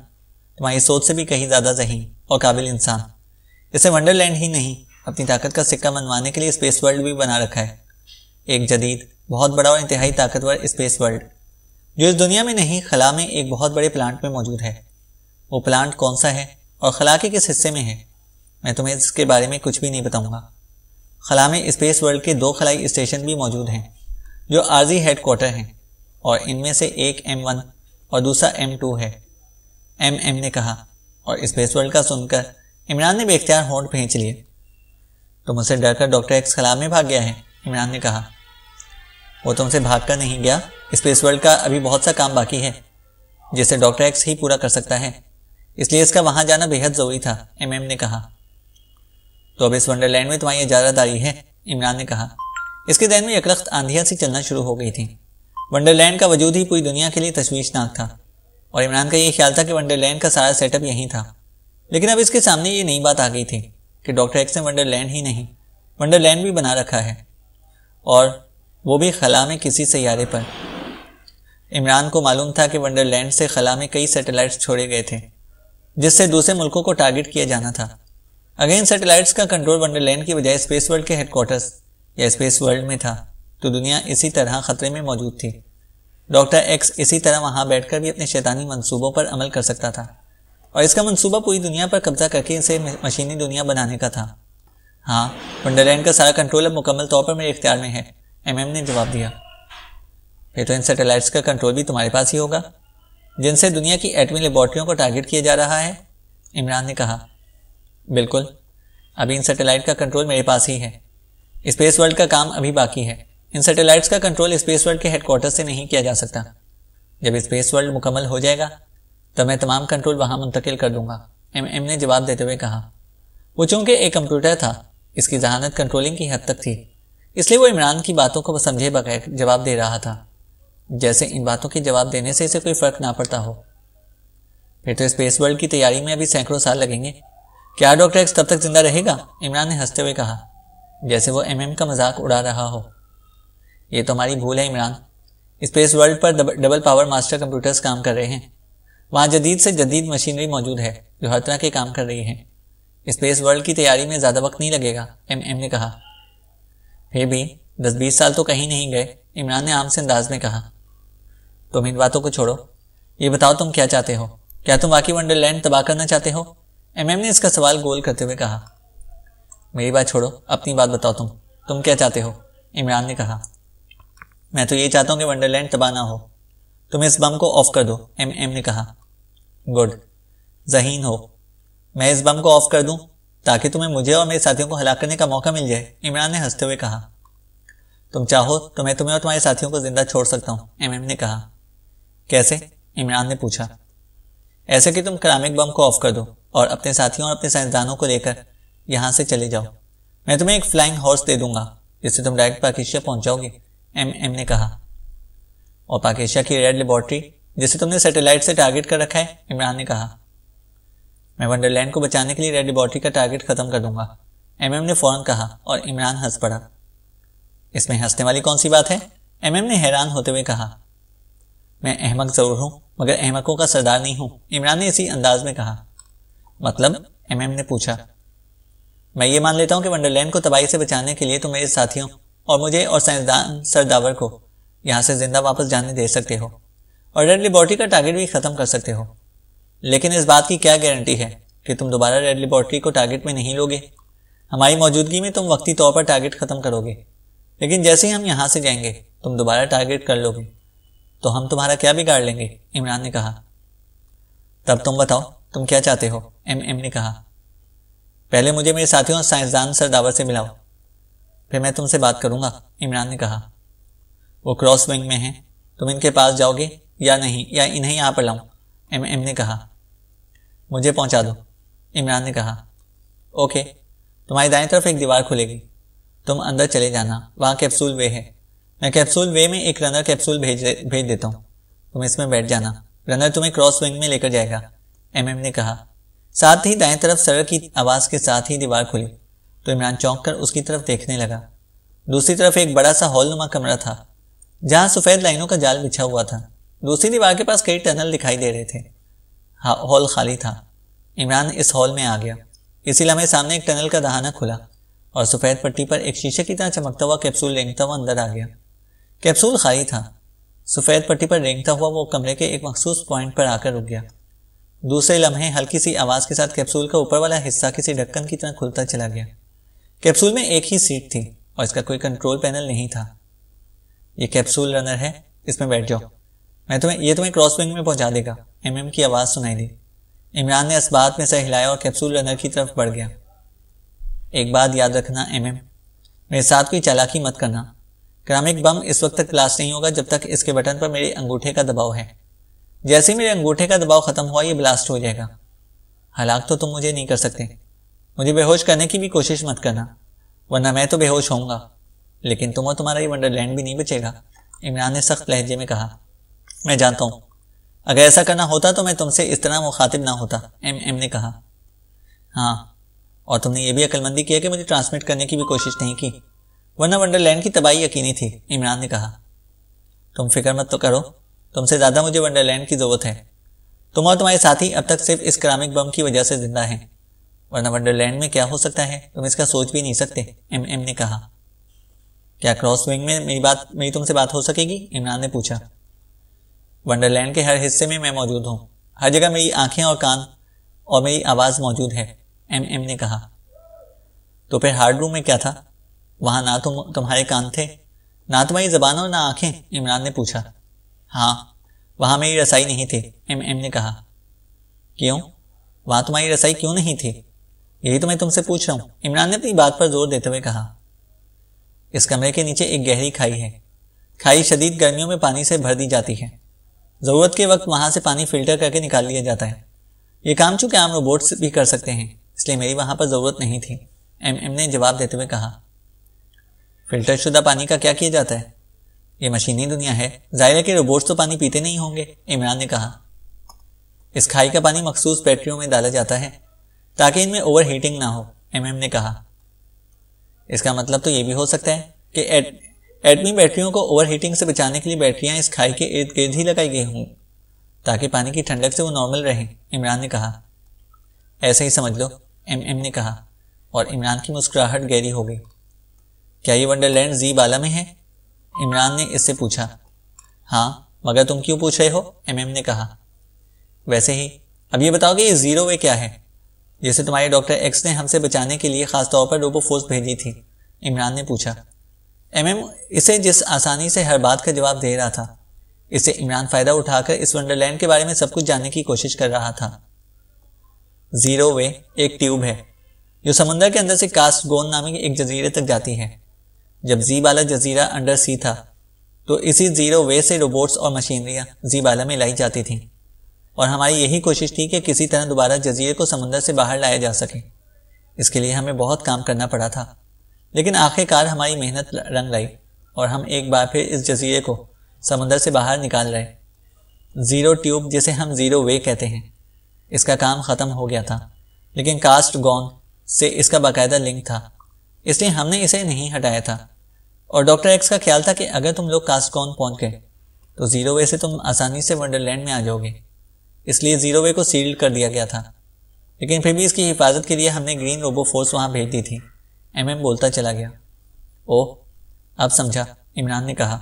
[SPEAKER 1] तुम्हारी सोच से भी कहीं ज़्यादा जहीन और काबिल इंसान इसे वंडरलैंड ही नहीं अपनी ताकत का सिक्का मनवाने के लिए स्पेस वर्ल्ड भी बना रखा है एक जदीद बहुत बड़ा और इंतहाई ताकतवर स्पेस वर्ल्ड जो इस दुनिया में नहीं खला में एक बहुत बड़े प्लांट में मौजूद है वो प्लांट कौन सा है और खला के किस हिस्से में है मैं तुम्हें इसके बारे में कुछ भी नहीं बताऊंगा खला में स्पेस वर्ल्ड के दो खलाई स्टेशन भी मौजूद हैं जो आर्जी हेडक्वार्टर हैं और इनमें से एक एम वन और दूसरा एम टू है एम एम ने कहा और स्पेस वर्ल्ड का सुनकर इमरान ने बेख्तियार होंठ भेज लिए तुम तो उसे डरकर डॉक्टर एक्स खला में भाग गया है इमरान ने कहा वो तुमसे भाग कर नहीं गया स्पेस वर्ल्ड का अभी बहुत सा काम बाकी है जिसे डॉक्टर एक्स ही पूरा कर सकता है इसलिए इसका वहां जाना बेहद जरूरी था एम एम ने कहा तो अब इस वंडरलैंड में तुम्हारी इजाजत आ रही है इमरान ने कहा इसके दैन में एक रख्त आंधिया सी चलना शुरू हो गई थी वंडरलैंड का वजूद ही पूरी दुनिया के लिए तशवीशनाक था और इमरान का ये ख्याल था कि वंडरलैंड का सारा सेटअप यहीं था लेकिन अब इसके सामने ये नई बात आ गई थी कि डॉक्टर एक्स ने वंडरलैंड ही नहीं वंडरलैंड भी बना रखा है और वो भी खला में किसी सैारे पर इमरान को मालूम था कि वंडरलैंड से खला में कई सैटेलाइट्स छोड़े गए थे जिससे दूसरे मुल्कों को टारगेट किया जाना था अगेन सैटेलाइट्स का कंट्रोल वंडरलैंड की बजाय स्पेस वर्ल्ड के हेडकोार्टर्स या स्पेस वर्ल्ड में था तो दुनिया इसी तरह खतरे में मौजूद थी डॉक्टर एक्स इसी तरह वहां बैठकर भी अपने शैतानी मंसूबों पर अमल कर सकता था और इसका मंसूबा पूरी दुनिया पर कब्जा करके इसे मशीनी दुनिया बनाने का था हाँ वंडरलैंड का सारा कंट्रोल अब मुकम्मल तौर पर मेरे इख्तियार में है एम ने जवाब दिया फिर तो इन सैटेलाइट्स का कंट्रोल भी तुम्हारे पास ही होगा जिनसे दुनिया की एटमी लेबॉर्ट्रियों को टारगेट किया जा रहा है इमरान ने कहा बिल्कुल अभी इन सैटेलाइट का कंट्रोल मेरे पास ही है स्पेस वर्ल्ड का काम अभी बाकी है इन सैटेलाइट्स का कंट्रोल स्पेस वर्ल्ड के हेडक्वार्टर से नहीं किया जा सकता जब स्पेस वर्ल्ड मुकम्मल हो जाएगा तो मैं तमाम कंट्रोल वहां मुंतकिल कर दूंगा एम एम ने जवाब देते हुए कहा वो चूंकि एक कंप्यूटर था इसकी जहानत कंट्रोलिंग की हद तक थी इसलिए वो इमरान की बातों को समझे बगैर जवाब दे रहा था जैसे इन बातों के जवाब देने से इसे कोई फर्क ना पड़ता हो फिर तो स्पेस वर्ल्ड की तैयारी में अभी सैकड़ों साल लगेंगे क्या डॉक्टर एक्स तब तक जिंदा रहेगा इमरान ने हंसते हुए कहा जैसे वो एमएम का मजाक उड़ा रहा हो ये तो हमारी भूल है इमरान स्पेस वर्ल्ड पर डबल पावर मास्टर कंप्यूटर्स काम कर रहे हैं वहाँ जदीद से जदीद मशीनरी मौजूद है जो हर तरह के काम कर रही है स्पेस वर्ल्ड की तैयारी में ज़्यादा वक्त नहीं लगेगा एम एम ने कहा फिर भी दस बीस साल तो कहीं नहीं गए इमरान ने आम से अंदाज में कहा तुम इन बातों को छोड़ो ये बताओ तुम क्या चाहते हो क्या तुम वाकई वंडरलैंड तबाह करना चाहते हो एम एम ने इसका सवाल गोल करते हुए कहा मेरी बात छोड़ो अपनी बात बताओ तुम तुम क्या चाहते हो इमरान ने कहा मैं तो ये चाहता हूँ कि वंडरलैंड तबाह ना हो तुम इस बम को ऑफ कर दो एम एम ने कहा गुड जहीन हो मैं इस बम को ऑफ कर दूं ताकि तुम्हें मुझे और मेरे साथियों को हलाक करने का मौका मिल जाए इमरान ने हंसते हुए कहा तुम चाहो तो मैं तुम्हें और तुम्हारे साथियों को जिंदा छोड़ सकता हूं एम एम ने कहा कैसे इमरान ने पूछा ऐसे कि तुम क्रामिक बम को ऑफ कर दो और अपने साथियों और अपने साइंसदानों को लेकर यहां से चले जाओ मैं तुम्हें एक फ्लाइंग हॉर्स दे दूंगा जिससे तुम डायरेक्ट पाकिस्तान पहुंच जाओगे एम एम ने कहा और पाकिस्तान की रेड लेबॉर्ट्री जिसे तुमने सैटेलाइट से टारगेट कर रखा है इमरान ने कहा मैं वंडरलैंड को बचाने के लिए रेड लेबॉर्ट्री का टारगेट खत्म कर दूंगा एम ने फौरन कहा और इमरान हंस पड़ा इसमें हंसने वाली कौन सी बात है एम ने हैरान होते हुए कहा मैं अहमक ज़रूर हूं मगर अहमकों का सरदार नहीं हूं इमरान ने इसी अंदाज में कहा मतलब एम ने पूछा मैं ये मान लेता हूं कि वंडरलैंड को तबाही से बचाने के लिए तुम मेरे साथियों और मुझे और साइंसदान सरदावर को यहाँ से जिंदा वापस जाने दे सकते हो और रेड लेबॉर्ट्री का टारगेट भी ख़त्म कर सकते हो लेकिन इस बात की क्या गारंटी है कि तुम दोबारा रेड लेबॉर्ट्री को टारगेट में नहीं लोगे हमारी मौजूदगी में तुम वक्ती तौर पर टारगेट ख़त्म करोगे लेकिन जैसे ही हम यहाँ से जाएंगे तुम दोबारा टारगेट कर लोगे तो हम तुम्हारा क्या बिगाड़ लेंगे इमरान ने कहा तब तुम बताओ तुम क्या चाहते हो एम एम ने कहा पहले मुझे मेरे साथियों और साइंसदान सरदावर से मिलाओ फिर मैं तुमसे बात करूंगा इमरान ने कहा वो क्रॉस विंग में है तुम इनके पास जाओगे या नहीं या इन्हें यहाँ पर लाऊं एम एम ने कहा मुझे पहुंचा दो इमरान ने कहा ओके तुम्हारी दाएं तरफ एक दीवार खुलेगी तुम अंदर चले जाना वहां कैप्सूल वे है मैं कैप्सूल वे में एक रनर कैप्सूल भेज भेज देता हूँ तुम इसमें बैठ जाना रनर तुम्हें क्रॉस विंग में लेकर जाएगा एमएम ने कहा साथ ही दाएं तरफ सड़क की आवाज़ के साथ ही दीवार खुली तो इमरान चौंक कर उसकी तरफ देखने लगा दूसरी तरफ एक बड़ा सा हॉलनुमा कमरा था जहां सफ़ेद लाइनों का जाल बिछा हुआ था दूसरी दीवार के पास कई टनल दिखाई दे रहे थे हॉल खाली था इमरान इस हॉल में आ गया इसी लम्हे सामने एक टनल का दहाना खुला और सफ़ेद पट्टी पर एक शीशे की तरह चमकता हुआ कैप्सूल रेंगता हुआ अंदर आ गया कैप्सूल खाली था सफ़ेद पट्टी पर रेंगता हुआ वो कमरे के एक मखसूस पॉइंट पर आकर रुक गया दूसरे लम्हे हल्की सी आवाज़ के साथ कैप्सूल का ऊपर वाला हिस्सा किसी ढक्कन की तरह खुलता चला गया कैप्सूल में एक ही सीट थी और इसका कोई कंट्रोल पैनल नहीं था ये कैप्सूल रनर है इसमें बैठ जाओ मैं तुम्हें ये तुम्हें क्रॉस विंग में पहुंचा देगा एम एम की आवाज़ सुनाई दी इमरान ने इस बात में सर हिलाया और कैप्सूल रनर की तरफ बढ़ गया एक बात याद रखना एम एम मेरे साथ कोई चालाकी मत करना क्रामिक बम इस वक्त तक क्लास नहीं होगा जब तक इसके बटन पर मेरे अंगूठे का दबाव है जैसे ही मेरे अंगूठे का दबाव खत्म हुआ ये ब्लास्ट हो जाएगा हालांकि तो तुम मुझे नहीं कर सकते मुझे बेहोश करने की भी कोशिश मत करना वरना मैं तो बेहोश होऊंगा लेकिन तुम और तुम्हारा ये वंडरलैंड भी नहीं बचेगा इमरान ने सख्त लहजे में कहा मैं जानता हूं अगर ऐसा करना होता तो मैं तुमसे इस तरह मुखातिब ना होता एम एम ने कहा हाँ और तुमने ये भी अक्लमंदी किया कि मुझे ट्रांसमिट करने की भी कोशिश नहीं की वरना वंडरलैंड की तबाही यकीनी थी इमरान ने कहा तुम फिक्र मत तो करो तुमसे ज़्यादा मुझे वंडरलैंड की ज़रूरत है तुम और तुम्हारे साथी अब तक सिर्फ इस क्रामिक बम की वजह से जिंदा हैं वरना वंडरलैंड में क्या हो सकता है तुम इसका सोच भी नहीं सकते एम एम ने कहा क्या क्रॉस विंग में मेरी बात मेरी तुमसे बात हो सकेगी इमरान ने पूछा वंडरलैंड के हर हिस्से में मैं मौजूद हूँ हर जगह मेरी आंखें और कान और मेरी आवाज़ मौजूद है एम एम ने कहा तो फिर हार्ड रूम में क्या था वहां ना तुम तुम्हारे कान थे ना तुम्हारी जबान और ना आंखें इमरान ने पूछा हाँ वहां मेरी रसाई नहीं थी एम एम ने कहा क्यों वहां तुम्हारी रसाई क्यों नहीं थी यही तो मैं तुमसे पूछ रहा हूं इमरान ने अपनी बात पर जोर देते हुए कहा इस कमरे के नीचे एक गहरी खाई है खाई शदीद गर्मियों में पानी से भर दी जाती है ज़रूरत के वक्त वहां से पानी फिल्टर करके निकाल लिया जाता है ये काम चूंकि आम रोबोट्स भी कर सकते हैं इसलिए मेरी वहां पर ज़रूरत नहीं थी एम एम ने जवाब देते हुए कहा फिल्टर शुदा पानी का क्या किया जाता है ये मशीनी दुनिया है जाहिर है कि रोबोट्स तो पानी पीते नहीं होंगे इमरान ने कहा इस खाई का पानी मखसूस बैटरियों में डाला जाता है ताकि इनमें ओवर हीटिंग ना हो एम ने कहा इसका मतलब तो ये भी हो सकता है कि एडमी बैटरियों को ओवर हीटिंग से बचाने के लिए बैटरियां इस खाई के इर्द गिर्द ही लगाई गई हों ताकि पानी की ठंडक से वो नॉर्मल रहें इमरान ने कहा ऐसे ही समझ लो एम एम ने कहा और इमरान की मुस्कुराहट गहरी हो गई क्या ये वंडरलैंड जी बाला में है इमरान ने इससे पूछा हाँ मगर तुम क्यों पूछ रहे हो एम ने कहा वैसे ही अब ये बताओ कि ये ज़ीरो वे क्या है जैसे तुम्हारे डॉक्टर एक्स ने हमसे बचाने के लिए खासतौर पर रोबो फोर्स भेजी थी इमरान ने पूछा एम एम इसे जिस आसानी से हर बात का जवाब दे रहा था इसे इमरान फ़ायदा उठाकर इस वंडरलैंड के बारे में सब कुछ जानने की कोशिश कर रहा था जीरो वे एक ट्यूब है जो समुंदर के अंदर से कास्ट गोन नामी एक जजीरे तक जाती है जब जी बाला जजीरा अंडर सी था तो इसी जीरो वे से रोबोट्स और मशीनरियां जी बाला में लाई जाती थीं और हमारी यही कोशिश थी कि किसी तरह दोबारा जजीरे को समुंदर से बाहर लाया जा सके इसके लिए हमें बहुत काम करना पड़ा था लेकिन आखिरकार हमारी मेहनत रंग लाई और हम एक बार फिर इस जजीरे को समुंदर से बाहर निकाल रहे ज़ीरो ट्यूब जिसे हम ज़ीरो वे कहते हैं इसका काम ख़त्म हो गया था लेकिन कास्ट गॉन से इसका बाकायदा लिंक था इसलिए हमने इसे नहीं हटाया था और डॉक्टर एक्स का ख्याल था कि अगर तुम लोग कास्टकॉन पहुंच गए तो जीरो वे से तुम आसानी से वंडरलैंड में आ जाओगे इसलिए जीरो वे को सील्ड कर दिया गया था लेकिन फिर भी इसकी हिफाजत के लिए हमने ग्रीन रोबो फोर्स वहां भेज दी थी एम एम बोलता चला गया ओह अब समझा इमरान ने कहा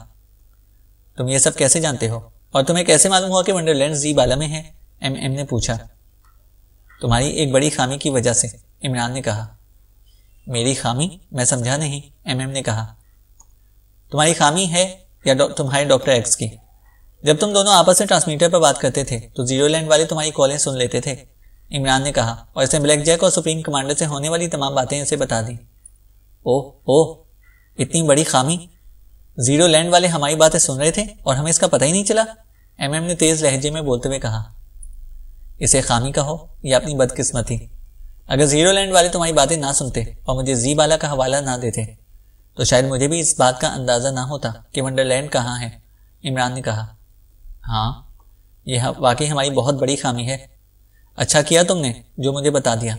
[SPEAKER 1] तुम ये सब कैसे जानते हो और तुम्हें कैसे मालूम हुआ कि वंडरलैंड जी बाला में है एम एम ने पूछा तुम्हारी एक बड़ी खामी की वजह से इमरान ने कहा मेरी खामी मैं समझा नहीं एम एम ने कहा तुम्हारी खामी है या तुम्हारे डॉक्टर एक्स की जब तुम दोनों आपस में ट्रांसमीटर पर बात करते थे तो जीरो लैंड वाले तुम्हारी कॉलें सुन लेते थे इमरान ने कहा और इसने ब्लैक जैक और सुप्रीम कमांडर से होने वाली तमाम बातें उसे बता दी ओ ओ इतनी बड़ी खामी जीरो लैंड वाले हमारी बातें सुन रहे थे और हमें इसका पता ही नहीं चला एम ने तेज लहजे में बोलते हुए कहा इसे खामी कहो या अपनी बदकिस्मती अगर जीरो लैंड वाले तुम्हारी बातें ना सुनते और मुझे जी वाला का हवाला ना देते तो शायद मुझे भी इस बात का अंदाज़ा ना होता कि वंडरलैंड कहाँ है इमरान ने कहा हाँ यह हाँ, वाकई हमारी बहुत बड़ी खामी है अच्छा किया तुमने जो मुझे बता दिया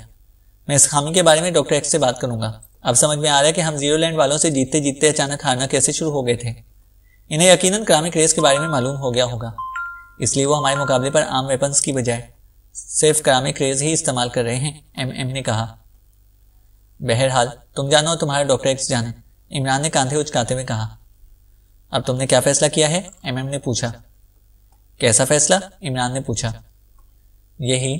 [SPEAKER 1] मैं इस खामी के बारे में डॉक्टर एक्स से बात करूंगा अब समझ में आ रहा है कि हम जीरो लैंड वालों से जीतते जीतते अचानक हारना कैसे शुरू हो गए थे इन्हें यकीनन क्रामिक रेस के बारे में मालूम हो गया होगा इसलिए वो हमारे मुकाबले पर आम वेपन्स की बजाय सिर्फ क्रामिक रेज ही इस्तेमाल कर रहे हैं एम एम ने कहा बहरहाल तुम जानो और तुम्हारा डॉक्टर एक्स जाने इमरान ने कांधे उचकाते हुए कहा अब तुमने क्या फैसला किया है एम एम ने पूछा कैसा फैसला इमरान ने पूछा यही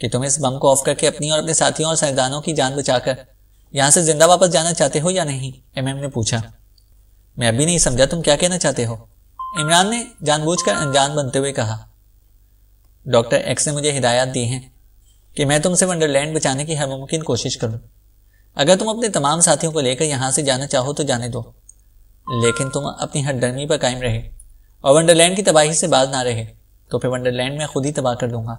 [SPEAKER 1] कि तुम इस बम को ऑफ करके अपनी और अपने साथियों और साइंसदानों की जान बचाकर यहां से जिंदा वापस जाना चाहते हो या नहीं एम ने पूछा मैं अभी नहीं समझा तुम क्या कहना चाहते हो इमरान ने जानबूझकर अनजान बनते हुए कहा डॉक्टर एक्स ने मुझे हिदायत दी है कि मैं तुमसे वंडरलैंड बचाने की हर मुमकिन कोशिश करूं अगर तुम अपने तमाम साथियों को लेकर यहां से जाना चाहो तो जाने दो लेकिन तुम अपनी हर डरमी पर कायम रहे और वंडरलैंड की तबाही से बाज ना रहे तो फिर वंडरलैंड में खुद ही तबाह कर दूंगा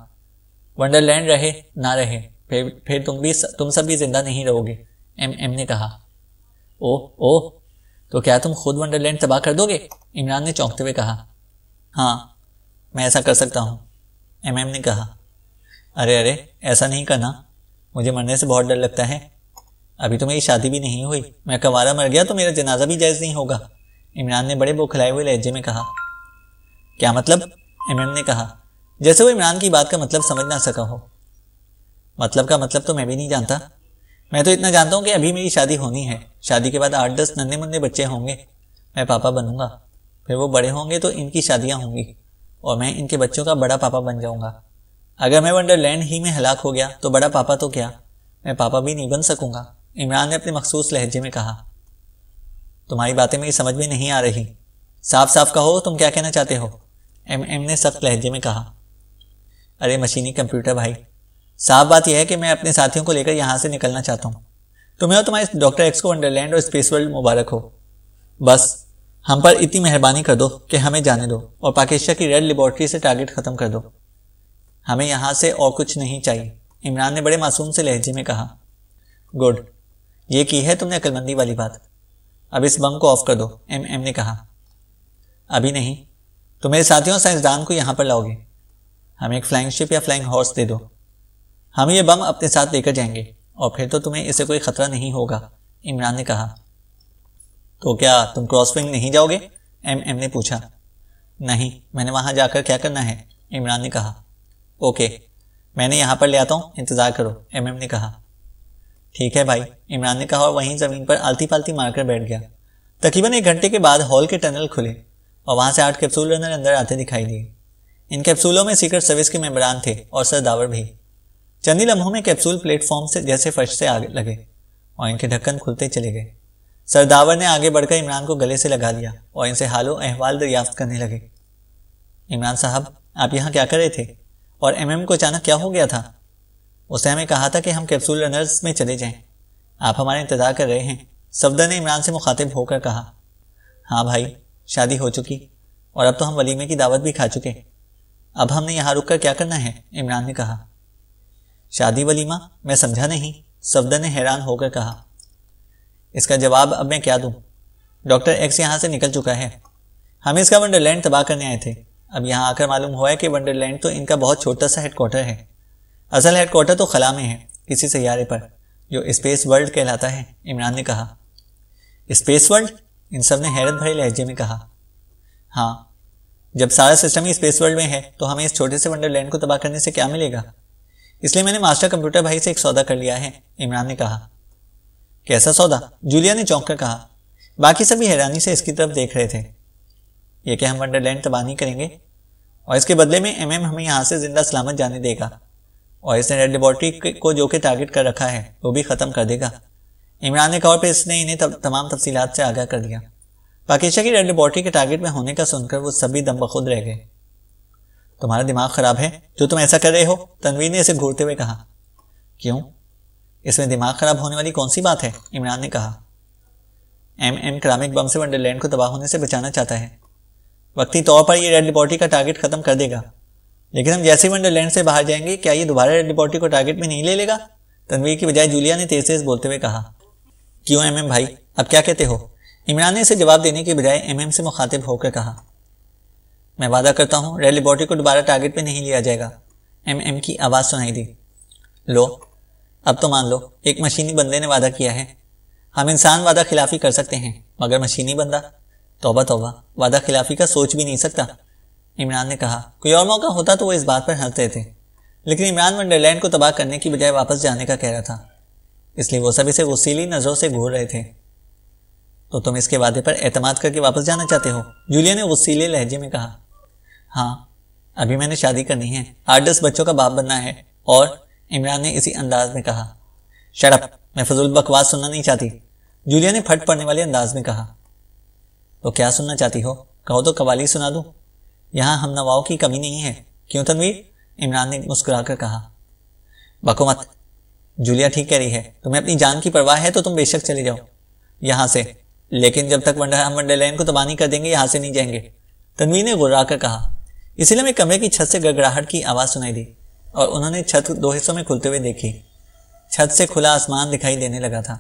[SPEAKER 1] वंडरलैंड रहे ना रहे फिर फिर तुम भी तुम सब भी जिंदा नहीं रहोगे एम एम ने कहा ओ ओ तो क्या तुम खुद वंडरलैंड तबाह कर दोगे इमरान ने चौंकते हुए कहा हाँ मैं ऐसा कर सकता हूँ एम एम ने कहा अरे अरे ऐसा नहीं करना मुझे मरने से बहुत डर लगता है अभी तो मेरी शादी भी नहीं हुई मैं कवारा मर गया तो मेरा जनाजा भी जायज़ नहीं होगा इमरान ने बड़े बौखलाए हुए लहजे में कहा क्या मतलब एम ने कहा जैसे वो इमरान की बात का मतलब समझ ना सका हो मतलब का मतलब तो मैं भी नहीं जानता मैं तो इतना जानता हूं कि अभी मेरी शादी होनी है शादी के बाद आठ दस नन्हे मुन्ने बच्चे होंगे मैं पापा बनूंगा फिर वो बड़े होंगे तो इनकी शादियां होंगी और मैं इनके बच्चों का बड़ा पापा बन जाऊंगा अगर मैं वंडरलैंड ही में हलाक हो गया तो बड़ा पापा तो क्या मैं पापा भी नहीं बन सकूंगा इमरान ने अपने मखसूस लहजे में कहा तुम्हारी बातें मेरी समझ में नहीं आ रही साफ साफ कहो तुम क्या कहना चाहते हो एम एम ने सख्त लहजे में कहा अरे मशीनी कंप्यूटर भाई साफ बात यह है कि मैं अपने साथियों को लेकर यहाँ से निकलना चाहता हूँ तुम्हें और तुम्हारे डॉक्टर एक्स को वंडरलैंड और स्पेस वर्ल्ड मुबारक हो बस हम पर इतनी मेहरबानी कर दो कि हमें जाने दो और पाकिस्तान की रेड लेबॉर्ट्री से टारगेट ख़त्म कर दो हमें यहाँ से और कुछ नहीं चाहिए इमरान ने बड़े मासूम से लहजे में कहा गुड ये की है तुमने अकलमंदी वाली बात अब इस बम को ऑफ कर दो एम एम ने कहा अभी नहीं तो मेरे साथियों साइंसदान को यहाँ पर लाओगे हमें एक फ्लाइंग शिप या फ्लाइंग हॉर्स दे दो हम ये बम अपने साथ लेकर जाएंगे और फिर तो तुम्हें इसे कोई खतरा नहीं होगा इमरान ने कहा तो क्या तुम क्रॉसविंग नहीं जाओगे एम एम ने पूछा नहीं मैंने वहां जाकर क्या करना है इमरान ने कहा ओके मैंने यहां पर ले आता हूं इंतज़ार करो एम एम ने कहा ठीक है भाई इमरान ने कहा और वहीं ज़मीन पर आलती पालती मारकर बैठ गया तकरीबन एक घंटे के बाद हॉल के टनल खुले और वहां से आठ कैप्सूल रनर अंदर आते दिखाई दिए इन कैप्सूलों में सीक्रेट सर्विस के मेम्बरान थे और सरदावर भी चंदी लम्हों में कैप्सूल प्लेटफॉर्म से जैसे फर्श से आगे लगे और इनके ढक्कन खुलते चले गए सरदावर ने आगे बढ़कर इमरान को गले से लगा लिया और इनसे हालों अहवाल दरियाफ्त करने लगे इमरान साहब आप यहाँ क्या कर रहे थे और एमएम को अचानक क्या हो गया था उसने हमें कहा था कि हम कैप्सूल रनर्स में चले जाएं आप हमारा इंतज़ार कर रहे हैं सफदर ने इमरान से मुखातिब होकर कहा हाँ भाई शादी हो चुकी और अब तो हम वलीमे की दावत भी खा चुके अब हमने यहां रुक कर क्या करना है इमरान ने कहा शादी वलीमा मैं समझा नहीं सफदर ने हैरान होकर कहा इसका जवाब अब मैं क्या दूं डॉक्टर एक्स यहां से निकल चुका है हम इसका वंडरलैंड तबाह करने आए थे अब यहां आकर मालूम हुआ है कि वंडरलैंड तो इनका बहुत छोटा सा हेडक्वार्टर है असल हेडक्वार्टर तो खला में है किसी सैारे पर जो स्पेस वर्ल्ड कहलाता है इमरान ने कहा स्पेस वर्ल्ड इन सब ने हैरत भरे लहजे में कहा हाँ जब सारा सिस्टम ही स्पेस वर्ल्ड में है तो हमें इस छोटे से वंडरलैंड को तबाह करने से क्या मिलेगा इसलिए मैंने मास्टर कंप्यूटर भाई से एक सौदा कर लिया है इमरान ने कहा कैसा सौदा जूलिया ने चौंक कर कहा बाकी सभी हैरानी से इसकी तरफ देख रहे थे यह क्या हम वंडरलैंड तबाह नहीं करेंगे और इसके बदले में एम एम हमें यहाँ से जिंदा सलामत जाने देगा और इसने रेड लेबोरेटरी को जो कि टारगेट कर रखा है वो भी ख़त्म कर देगा इमरान ने तौर पर इसने इन्हें तमाम तफसीत से आगाह कर दिया पाकिस्तान की रेड लेबॉर्ट्री के टारगेट में होने का सुनकर वो सभी दम बखुद रह गए तुम्हारा दिमाग खराब है जो तुम ऐसा कर रहे हो तनवीर ने इसे घूरते हुए कहा क्यों इसमें दिमाग खराब होने वाली कौन सी बात है इमरान ने कहा एम एम क्रामिक बम से वंडरलैंड को तबाह होने से बचाना चाहता है वक्ती तौर पर यह रेड लेबॉर्ट्री का टारगेट खत्म कर देगा लेकिन हम जैसे वंडरलैंड से बाहर जाएंगे क्या ये दोबारा रेड लेबॉर्ट्री को टारगेट में नहीं ले लेगा तनवीर की बजाय जूलिया ने तेज तेज बोलते हुए कहा क्यों एमएम भाई अब क्या कहते हो इमरान ने इसे जवाब देने के बजाय एमएम से मुखातिब होकर कहा मैं वादा करता हूं रेड लेबॉर्ट्री को दोबारा टारगेट पे नहीं लिया जाएगा एमएम की आवाज़ सुनाई दी लो अब तो मान लो एक मशीनी बंदे ने वादा किया है हम इंसान वादा खिलाफी कर सकते हैं मगर मशीनी बंदा तोबा तोबा वादा खिलाफी का सोच भी नहीं सकता इमरान ने कहा कोई और मौका होता तो वो इस बात पर हंसते थे लेकिन इमरान वंडरलैंड को तबाह करने की बजाय वापस जाने का कह रहा था इसलिए वो सब इसे गुस्सीली नज़रों से घूर रहे थे तो तुम इसके वादे पर एतमाद करके वापस जाना चाहते हो जूलिया ने गुस्सीले लहजे में कहा हाँ अभी मैंने शादी करनी है आठ दस बच्चों का बाप बनना है और इमरान ने इसी अंदाज में कहा शराब मैं फजूल बकवास सुनना नहीं चाहती जूलिया ने फट पड़ने वाले अंदाज में कहा तो क्या सुनना चाहती हो कहो तो कवाली सुना दू यहां हम नवाओं की कमी नहीं है क्यों तनवीर इमरान ने मुस्कुरा कर कहा बको जूलिया ठीक कह रही है तुम्हें अपनी जान की परवाह है तो तुम बेशक चले जाओ यहां से लेकिन जब तक वंडर हम वंडरलैंड को तबाही तो कर देंगे यहां से नहीं जाएंगे तनवीर ने गुर्रा कर कहा इसीलिए मैं कमरे की छत से गड़गड़ाहट की आवाज़ सुनाई दी और उन्होंने छत दो हिस्सों में खुलते हुए देखी छत से खुला आसमान दिखाई देने लगा था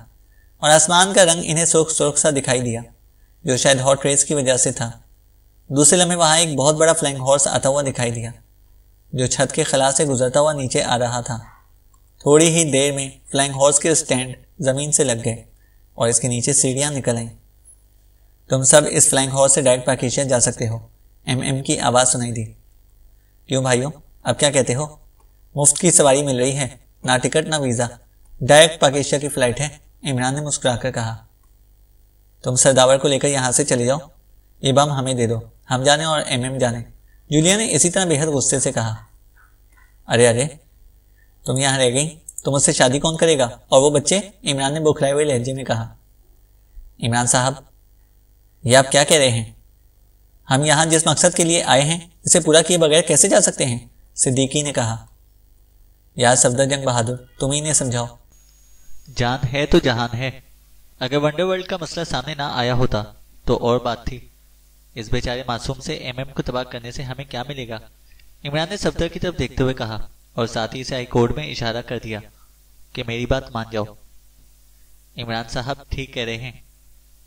[SPEAKER 1] और आसमान का रंग इन्हें सुर्ख सुर्ख सा दिखाई दिया जो शायद हॉट रेस की वजह से था दूसरे लम्हे वहां एक बहुत बड़ा फ्लाइंग हॉर्स आता हुआ दिखाई दिया जो छत के खला से गुजरता हुआ नीचे आ रहा था थोड़ी ही देर में फ्लाइंग हॉर्स के स्टैंड ज़मीन से लग गए और इसके नीचे सीढ़ियां निकल आई तुम सब इस फ्लाइंग हॉर्स से डायरेक्ट पाकिस्तान जा सकते हो एम एम की आवाज़ सुनाई दी क्यों भाइयों अब क्या कहते हो मुफ्त की सवारी मिल रही है ना टिकट ना वीज़ा डायरेक्ट पाकिस्तान की फ़्लाइट है इमरान ने मुस्कुराकर कहा तुम सरदावर को लेकर यहां से चले जाओ ये बम हमें दे दो हम जाने और एम एम जाने जूलिया ने इसी तरह बेहद गुस्से से कहा अरे अरे तुम यहाँ रह गई तो मुझसे शादी कौन करेगा और वो बच्चे इमरान ने बुखलाए हुए लहजे में कहा इमरान साहब ये आप क्या कह रहे हैं हम यहाँ जिस मकसद के लिए आए हैं इसे पूरा किए बगैर कैसे जा सकते हैं सिद्दीकी ने कहा यार जंग बहादुर तुम ही ने समझाओ जान है तो जहान है अगर वनडे वर्ल्ड का मसला सामने ना आया होता तो और बात थी इस बेचारे मासूम से एमएम को तबाह करने से हमें क्या मिलेगा इमरान ने सफदर की तरफ देखते हुए कहा और साथ ही हाई हाईकोर्ट में इशारा कर दिया कि मेरी बात मान जाओ इमरान साहब ठीक कह रहे हैं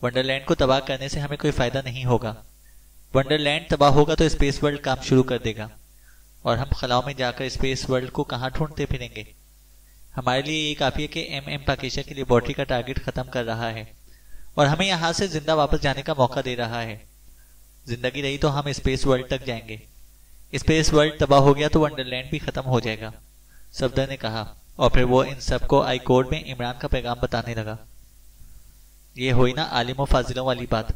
[SPEAKER 1] वंडरलैंड को तबाह करने से हमें कोई फ़ायदा नहीं होगा वंडरलैंड तबाह होगा तो स्पेस वर्ल्ड काम शुरू कर देगा और हम खलाओ में जाकर स्पेस वर्ल्ड को कहाँ ढूंढते फिरेंगे हमारे लिए ये काफ़ी है कि एम एम पाकिशा की लेबॉर्टरी का टारगेट ख़त्म कर रहा है और हमें यहां से ज़िंदा वापस जाने का मौका दे रहा है ज़िंदगी रही तो हम स्पेस वर्ल्ड तक जाएंगे स्पेस वर्ल्ड तबाह हो गया तो वंडरलैंड भी खत्म हो जाएगा सफदर ने कहा और फिर वो इन सबको आई कोर्ट में इमरान का पैगाम बताने लगा ये हुई ना आलिम और फाजिलों वाली बात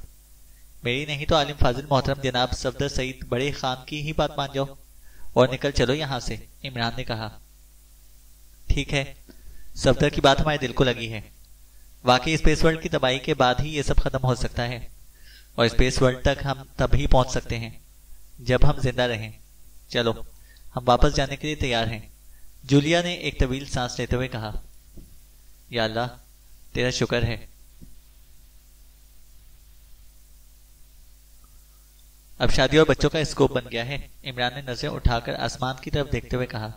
[SPEAKER 1] मेरी नहीं तो आलिम फाजिल मोहतरम जनाब सफदर सईद बड़े खान की ही बात मान जाओ और निकल चलो यहां से इमरान ने कहा ठीक है सफदर की बात हमारे दिल को लगी है वाकई स्पेस वर्ल्ड की तबाही के बाद ही ये सब खत्म हो सकता है और स्पेस वर्ल्ड तक हम तभी पहुंच सकते हैं जब हम जिंदा रहें चलो हम वापस जाने के लिए तैयार हैं जूलिया ने एक तवील सांस लेते हुए कहा या अल्लाह तेरा शुक्र है अब शादी और बच्चों का स्कोप बन गया है इमरान ने नजरें उठाकर आसमान की तरफ देखते हुए कहा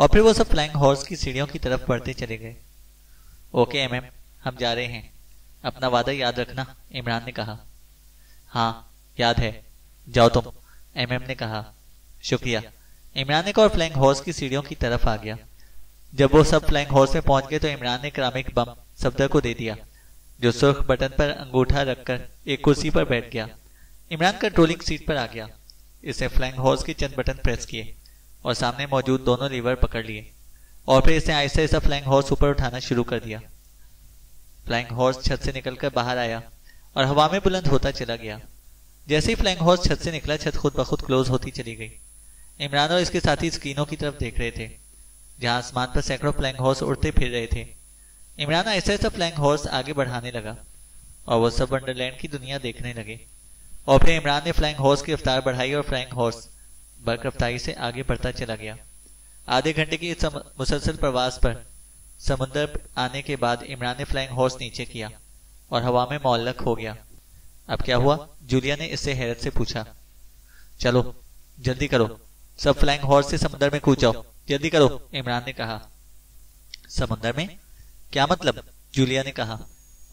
[SPEAKER 1] और फिर वो सब फ्लाइंग हॉर्स की सीढ़ियों की तरफ बढ़ते चले गए ओके एम एम हम जा रहे हैं अपना वादा याद रखना इमरान ने कहा हाँ याद है जाओ तुम एम एम ने कहा शुक्रिया इमरान एक और फ्लैंक हॉर्स की सीढ़ियों की तरफ आ गया जब वो सब फ्लैंक हॉर्स में पहुंच गए तो इमरान ने क्रामिक बम सफदर को दे दिया जो सुर्ख बटन पर अंगूठा रखकर एक कुर्सी पर बैठ गया इमरान कंट्रोलिंग सीट पर आ गया इसने फ्लैंक हॉर्स के चंद बटन प्रेस किए और सामने मौजूद दोनों लीवर पकड़ लिए और फिर इसने आहिस्ता आहिस्ता फ्लैंक हॉर्स ऊपर उठाना शुरू कर दिया फ्लैंक हॉर्स छत से निकलकर बाहर आया और हवा में बुलंद होता चला गया जैसे ही फ्लाइंग हॉर्स छत से निकला छत खुद ब खुद क्लोज होती चली गई इमरान और इसके साथी स्क्रीनों की तरफ देख रहे थे जहां आसमान पर सैकड़ों फ्लाइंग हॉर्स उड़ते फिर रहे थे इमरान ऐसा ऐसा फ्लाइंग हॉर्स आगे बढ़ाने लगा और वह सब वंडरलैंड की दुनिया देखने लगे और फिर इमरान ने फ्लाइंग हॉर्स की रफ्तार बढ़ाई और फ्लाइंग हॉर्स बर्क रफ्तारी से आगे बढ़ता चला गया आधे घंटे की इस मुसलसल प्रवास पर समुद्र आने के बाद इमरान ने फ्लाइंग हॉर्स नीचे किया और हवा में मौलक हो गया अब क्या हुआ जूलिया ने इससे हैरत से पूछा चलो जल्दी करो सब फ्लाइंग हॉर्स से समुद्र में कूद जाओ जल्दी करो इमरान ने कहा समुद्र में क्या मतलब जूलिया ने कहा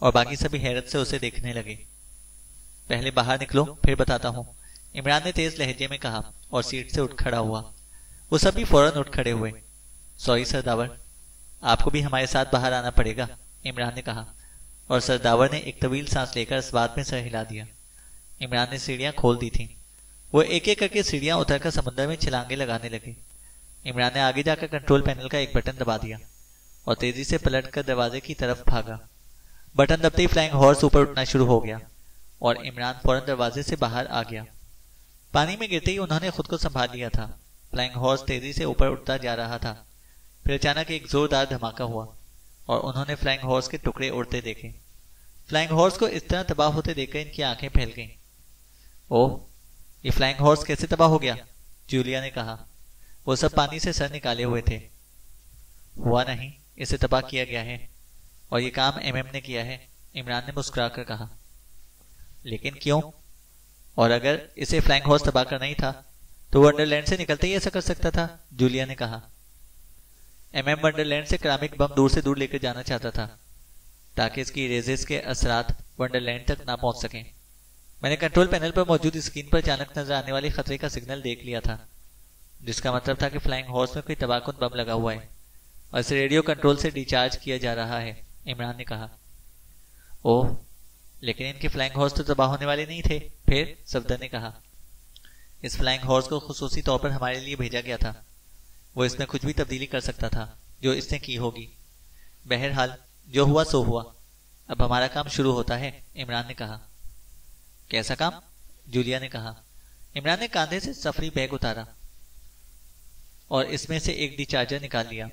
[SPEAKER 1] और बाकी सभी हैरत से उसे देखने लगे पहले बाहर निकलो फिर बताता हूँ इमरान ने तेज लहजे में कहा और सीट से उठ खड़ा हुआ वो सभी फौरन उठ खड़े हुए सॉरी सर दावर आपको भी हमारे साथ बाहर आना पड़ेगा इमरान ने कहा और सरदावर ने एक तवील सांस लेकर इस बात में सर हिला दिया इमरान ने सीढ़ियाँ खोल दी थी वो एक एक करके सीढ़ियाँ उतरकर समुद्र में छलांगे लगाने लगे इमरान ने आगे जाकर कंट्रोल पैनल का एक बटन दबा दिया और तेजी से पलट कर दरवाजे की तरफ भागा बटन दबते ही फ्लाइंग हॉर्स ऊपर उठना शुरू हो गया और इमरान फौरन दरवाजे से बाहर आ गया पानी में गिरते ही उन्होंने खुद को संभाल लिया था फ्लाइंग हॉर्स तेजी से ऊपर उठता जा रहा था फिर अचानक एक जोरदार धमाका हुआ और उन्होंने फ्लाइंग हॉर्स के टुकड़े उड़ते देखे फ्लाइंग हॉर्स को इस तरह तबाह होते देखकर इनकी आंखें फैल गईं। ओह ये फ्लाइंग हॉर्स कैसे तबाह हो गया जूलिया ने कहा वो सब पानी से सर निकाले हुए थे हुआ नहीं इसे तबाह किया गया है और ये काम एमएम ने किया है इमरान ने मुस्कुरा कर कहा लेकिन क्यों और अगर इसे फ्लाइंग हॉर्स तबाह करना ही था तो वो अंडरलैंड से निकलते ही ऐसा कर सकता था जूलिया ने कहा एम एम वंडरलैंड से क्रामिक बम दूर से दूर लेकर जाना चाहता था ताकि इसकी रेजेस के असरात वंडरलैंड तक ना पहुंच सकें मैंने कंट्रोल पैनल पर मौजूद स्क्रीन पर अचानक नजर आने वाले खतरे का सिग्नल देख लिया था जिसका मतलब था कि फ्लाइंग हॉर्स में कोई तबाकुन बम लगा हुआ है और इसे रेडियो कंट्रोल से डिचार्ज किया जा रहा है इमरान ने कहा ओह लेकिन इनके फ्लाइंग हॉर्स तो तबाह होने वाले नहीं थे फिर सफदर ने कहा इस फ्लाइंग हॉर्स को खसूसी तौर पर हमारे लिए भेजा गया था वो इसमें कुछ भी तब्दीली कर सकता था जो इसने की होगी बहरहाल जो हुआ सो हुआ अब हमारा काम शुरू होता है इमरान ने कहा कैसा काम जूलिया ने कहा इमरान ने कांधे से सफरी बैग उतारा और इसमें से एक डिचार्जर निकाल लिया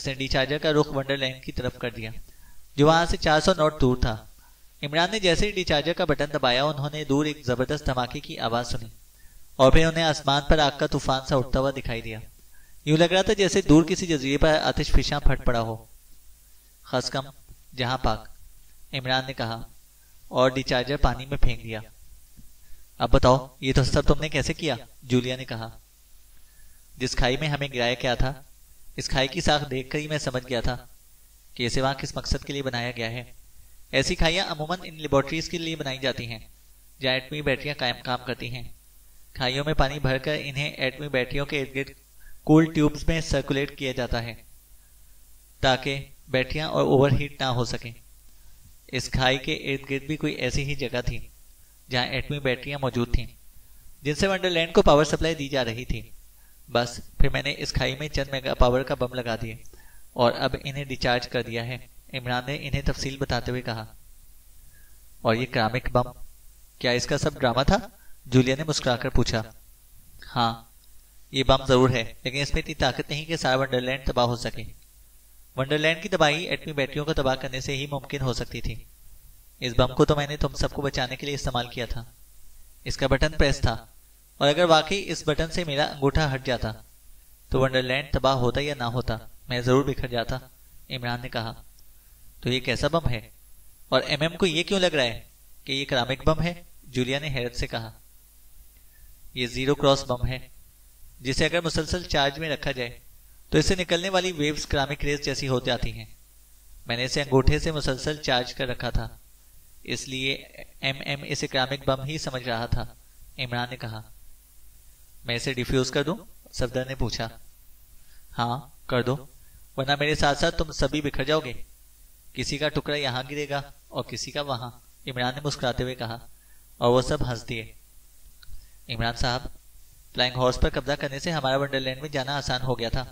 [SPEAKER 1] इसने डिचार्जर का रुख वंडरलैंड की तरफ कर दिया जो वहां से 400 नोट दूर था इमरान ने जैसे ही डिचार्जर का बटन दबाया उन्होंने दूर एक जबरदस्त धमाके की आवाज सुनी और फिर उन्हें आसमान पर आग का तूफान सा उठता हुआ दिखाई दिया यूं लग रहा था जैसे दूर किसी जजीरे पर आतिश फिशा फट पड़ा हो खसकम जहां पाक इमरान ने कहा और डिचार्जर पानी में फेंक दिया अब बताओ ये तो सब तुमने कैसे किया जूलिया ने कहा जिस खाई में हमें गिराया गया था इस खाई की साख देखकर ही मैं समझ गया था कि इसे वहां किस मकसद के लिए बनाया गया है ऐसी खाइयां अमूमन इन लेबोरेटरीज के लिए बनाई जाती हैं जहाँ एटमी बैटरियां कायम काम करती हैं खाइयों में पानी भरकर इन्हें एटमी बैटरियों के इर्द गिर्द कूल ट्यूब्स में सर्कुलेट किया जाता है ताकि बैटरियां और ओवरहीट ना हो सकें इस खाई के इर्द गिर्द भी कोई ऐसी ही जगह थी जहां एटमी बैटरियां मौजूद थीं जिनसे वंडरलैंड को पावर सप्लाई दी जा रही थी बस फिर मैंने इस खाई में चंद मेगा पावर का बम लगा दिए और अब इन्हें डिचार्ज कर दिया है इमरान ने इन्हें तफसील बताते हुए कहा और ये क्रामिक बम क्या इसका सब ड्रामा था जूलिया ने मुस्कुराकर पूछा हाँ ये बम जरूर है लेकिन इसमें इतनी ताकत नहीं कि सारा वंडरलैंड तबाह हो सके वंडरलैंड की तबाही एटमी बैटरियों को तबाह करने से ही मुमकिन हो सकती थी इस बम को तो मैंने तुम सबको बचाने के लिए इस्तेमाल किया था इसका बटन प्रेस था और अगर वाकई इस बटन से मेरा अंगूठा हट जाता तो वंडरलैंड तबाह होता या ना होता मैं जरूर बिखर जाता इमरान ने कहा तो ये कैसा बम है और एमएम को ये क्यों लग रहा है कि ये क्रामिक बम है जूलिया ने हैरत से कहा यह जीरो क्रॉस बम है जिसे अगर मुसलसल चार्ज में रखा जाए तो इससे निकलने वाली वेव्स क्रामिक रेस जैसी हो जाती हैं मैंने इसे अंगूठे से मुसलसल चार्ज कर रखा था इसलिए एम एम इसे क्रामिक बम ही समझ रहा था इमरान ने कहा मैं इसे डिफ्यूज कर दूं? सफदर ने पूछा हाँ कर दो वरना मेरे साथ साथ तुम सभी बिखर जाओगे किसी का टुकड़ा यहाँ गिरेगा और किसी का वहां इमरान ने मुस्कुराते हुए कहा और वो सब हंस दिए इमरान साहब फ्लाइंग हॉर्स पर कब्जा करने से हमारा वंडरलैंड में जाना आसान हो गया था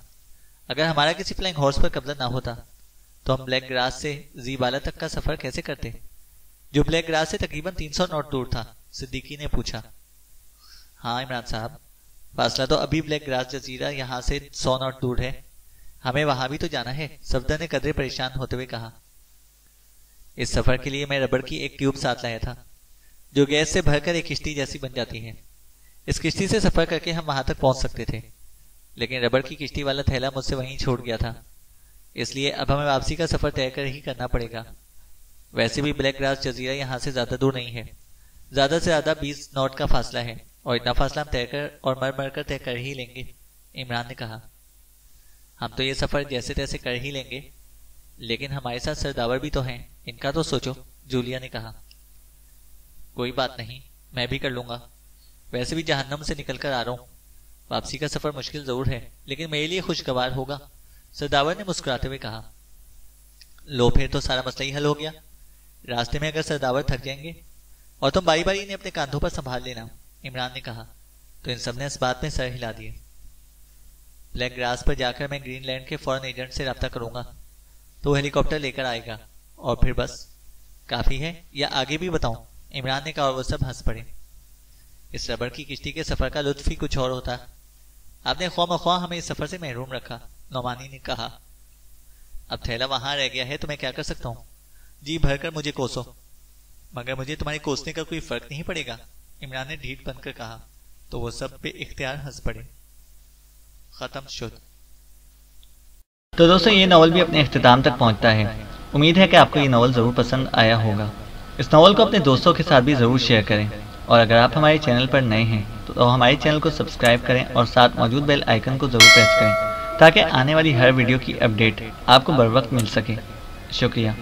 [SPEAKER 1] अगर हमारा किसी फ्लाइंग हॉर्स पर कब्जा ना होता तो हम ब्लैक ग्रास से जीबाला तक का सफर कैसे करते जो ब्लैक ग्रास से तकरीबन 300 नोट दूर था सिद्दीकी ने पूछा हाँ इमरान साहब फासला तो अभी ब्लैक ग्रास जजीरा यहाँ से 100 नोट दूर है हमें वहां भी तो जाना है सफदर ने कदरे परेशान होते हुए कहा इस सफर के लिए मैं रबड़ की एक ट्यूब साथ लाया था जो गैस से भरकर एक किश्ती जैसी बन जाती है इस किश्ती से सफर करके हम वहां तक पहुंच सकते थे लेकिन रबड़ की किश्ती वाला थैला मुझसे वहीं छोड़ गया था इसलिए अब हमें वापसी का सफर तय कर ही करना पड़ेगा वैसे भी ब्लैक ग्रास जजीरा यहाँ से ज्यादा दूर नहीं है ज्यादा से ज्यादा बीस नॉट का फासला है और इतना फासला हम तय कर और मर मर कर तय कर ही लेंगे इमरान ने कहा हम तो ये सफर जैसे तैसे कर ही लेंगे लेकिन हमारे साथ सरदावर भी तो हैं इनका तो सोचो जूलिया ने कहा कोई बात नहीं मैं भी कर लूंगा वैसे भी जहन्नम से निकल कर आ रहा हूँ वापसी का सफर मुश्किल जरूर है लेकिन मेरे लिए खुशगवार होगा सरदावर ने मुस्कुराते हुए कहा लो फिर तो सारा मसला ही हल हो गया रास्ते में अगर सरदावर थक जाएंगे और तुम बारी बारी इन्हें अपने कांधों पर संभाल लेना इमरान ने कहा तो इन सब ने इस बात में सर हिला दिए ब्लैक ग्रास पर जाकर मैं ग्रीनलैंड के फॉरेन एजेंट से रब्ता करूंगा तो हेलीकॉप्टर लेकर आएगा और फिर बस काफ़ी है या आगे भी बताऊं इमरान ने कहा और वो सब हंस पड़े इस रबड़ की किश्ती के सफर का लुत्फ ही कुछ और होता आपने ख्वा मख्वा हमें इस सफर से महरूम रखा नौमानी ने कहा अब थैला वहां रह गया है तो मैं क्या कर सकता हूँ जी भरकर मुझे कोसो मगर मुझे तुम्हारे कोसने का कोई फर्क नहीं पड़ेगा इमरान ने ढीठ बनकर कहा तो वो सब पे इख्तियार हंस पड़े खत्म शुद्ध तो दोस्तों ये नावल भी अपने अख्ताम तक पहुंचता है उम्मीद है कि आपको ये नावल ज़रूर पसंद आया होगा इस नावल को अपने दोस्तों के साथ भी ज़रूर शेयर करें और अगर आप हमारे चैनल पर नए हैं तो हमारे चैनल को सब्सक्राइब करें और साथ मौजूद बेल आइकन को ज़रूर प्रेस करें ताकि आने वाली हर वीडियो की अपडेट आपको बर वक्त मिल सके शुक्रिया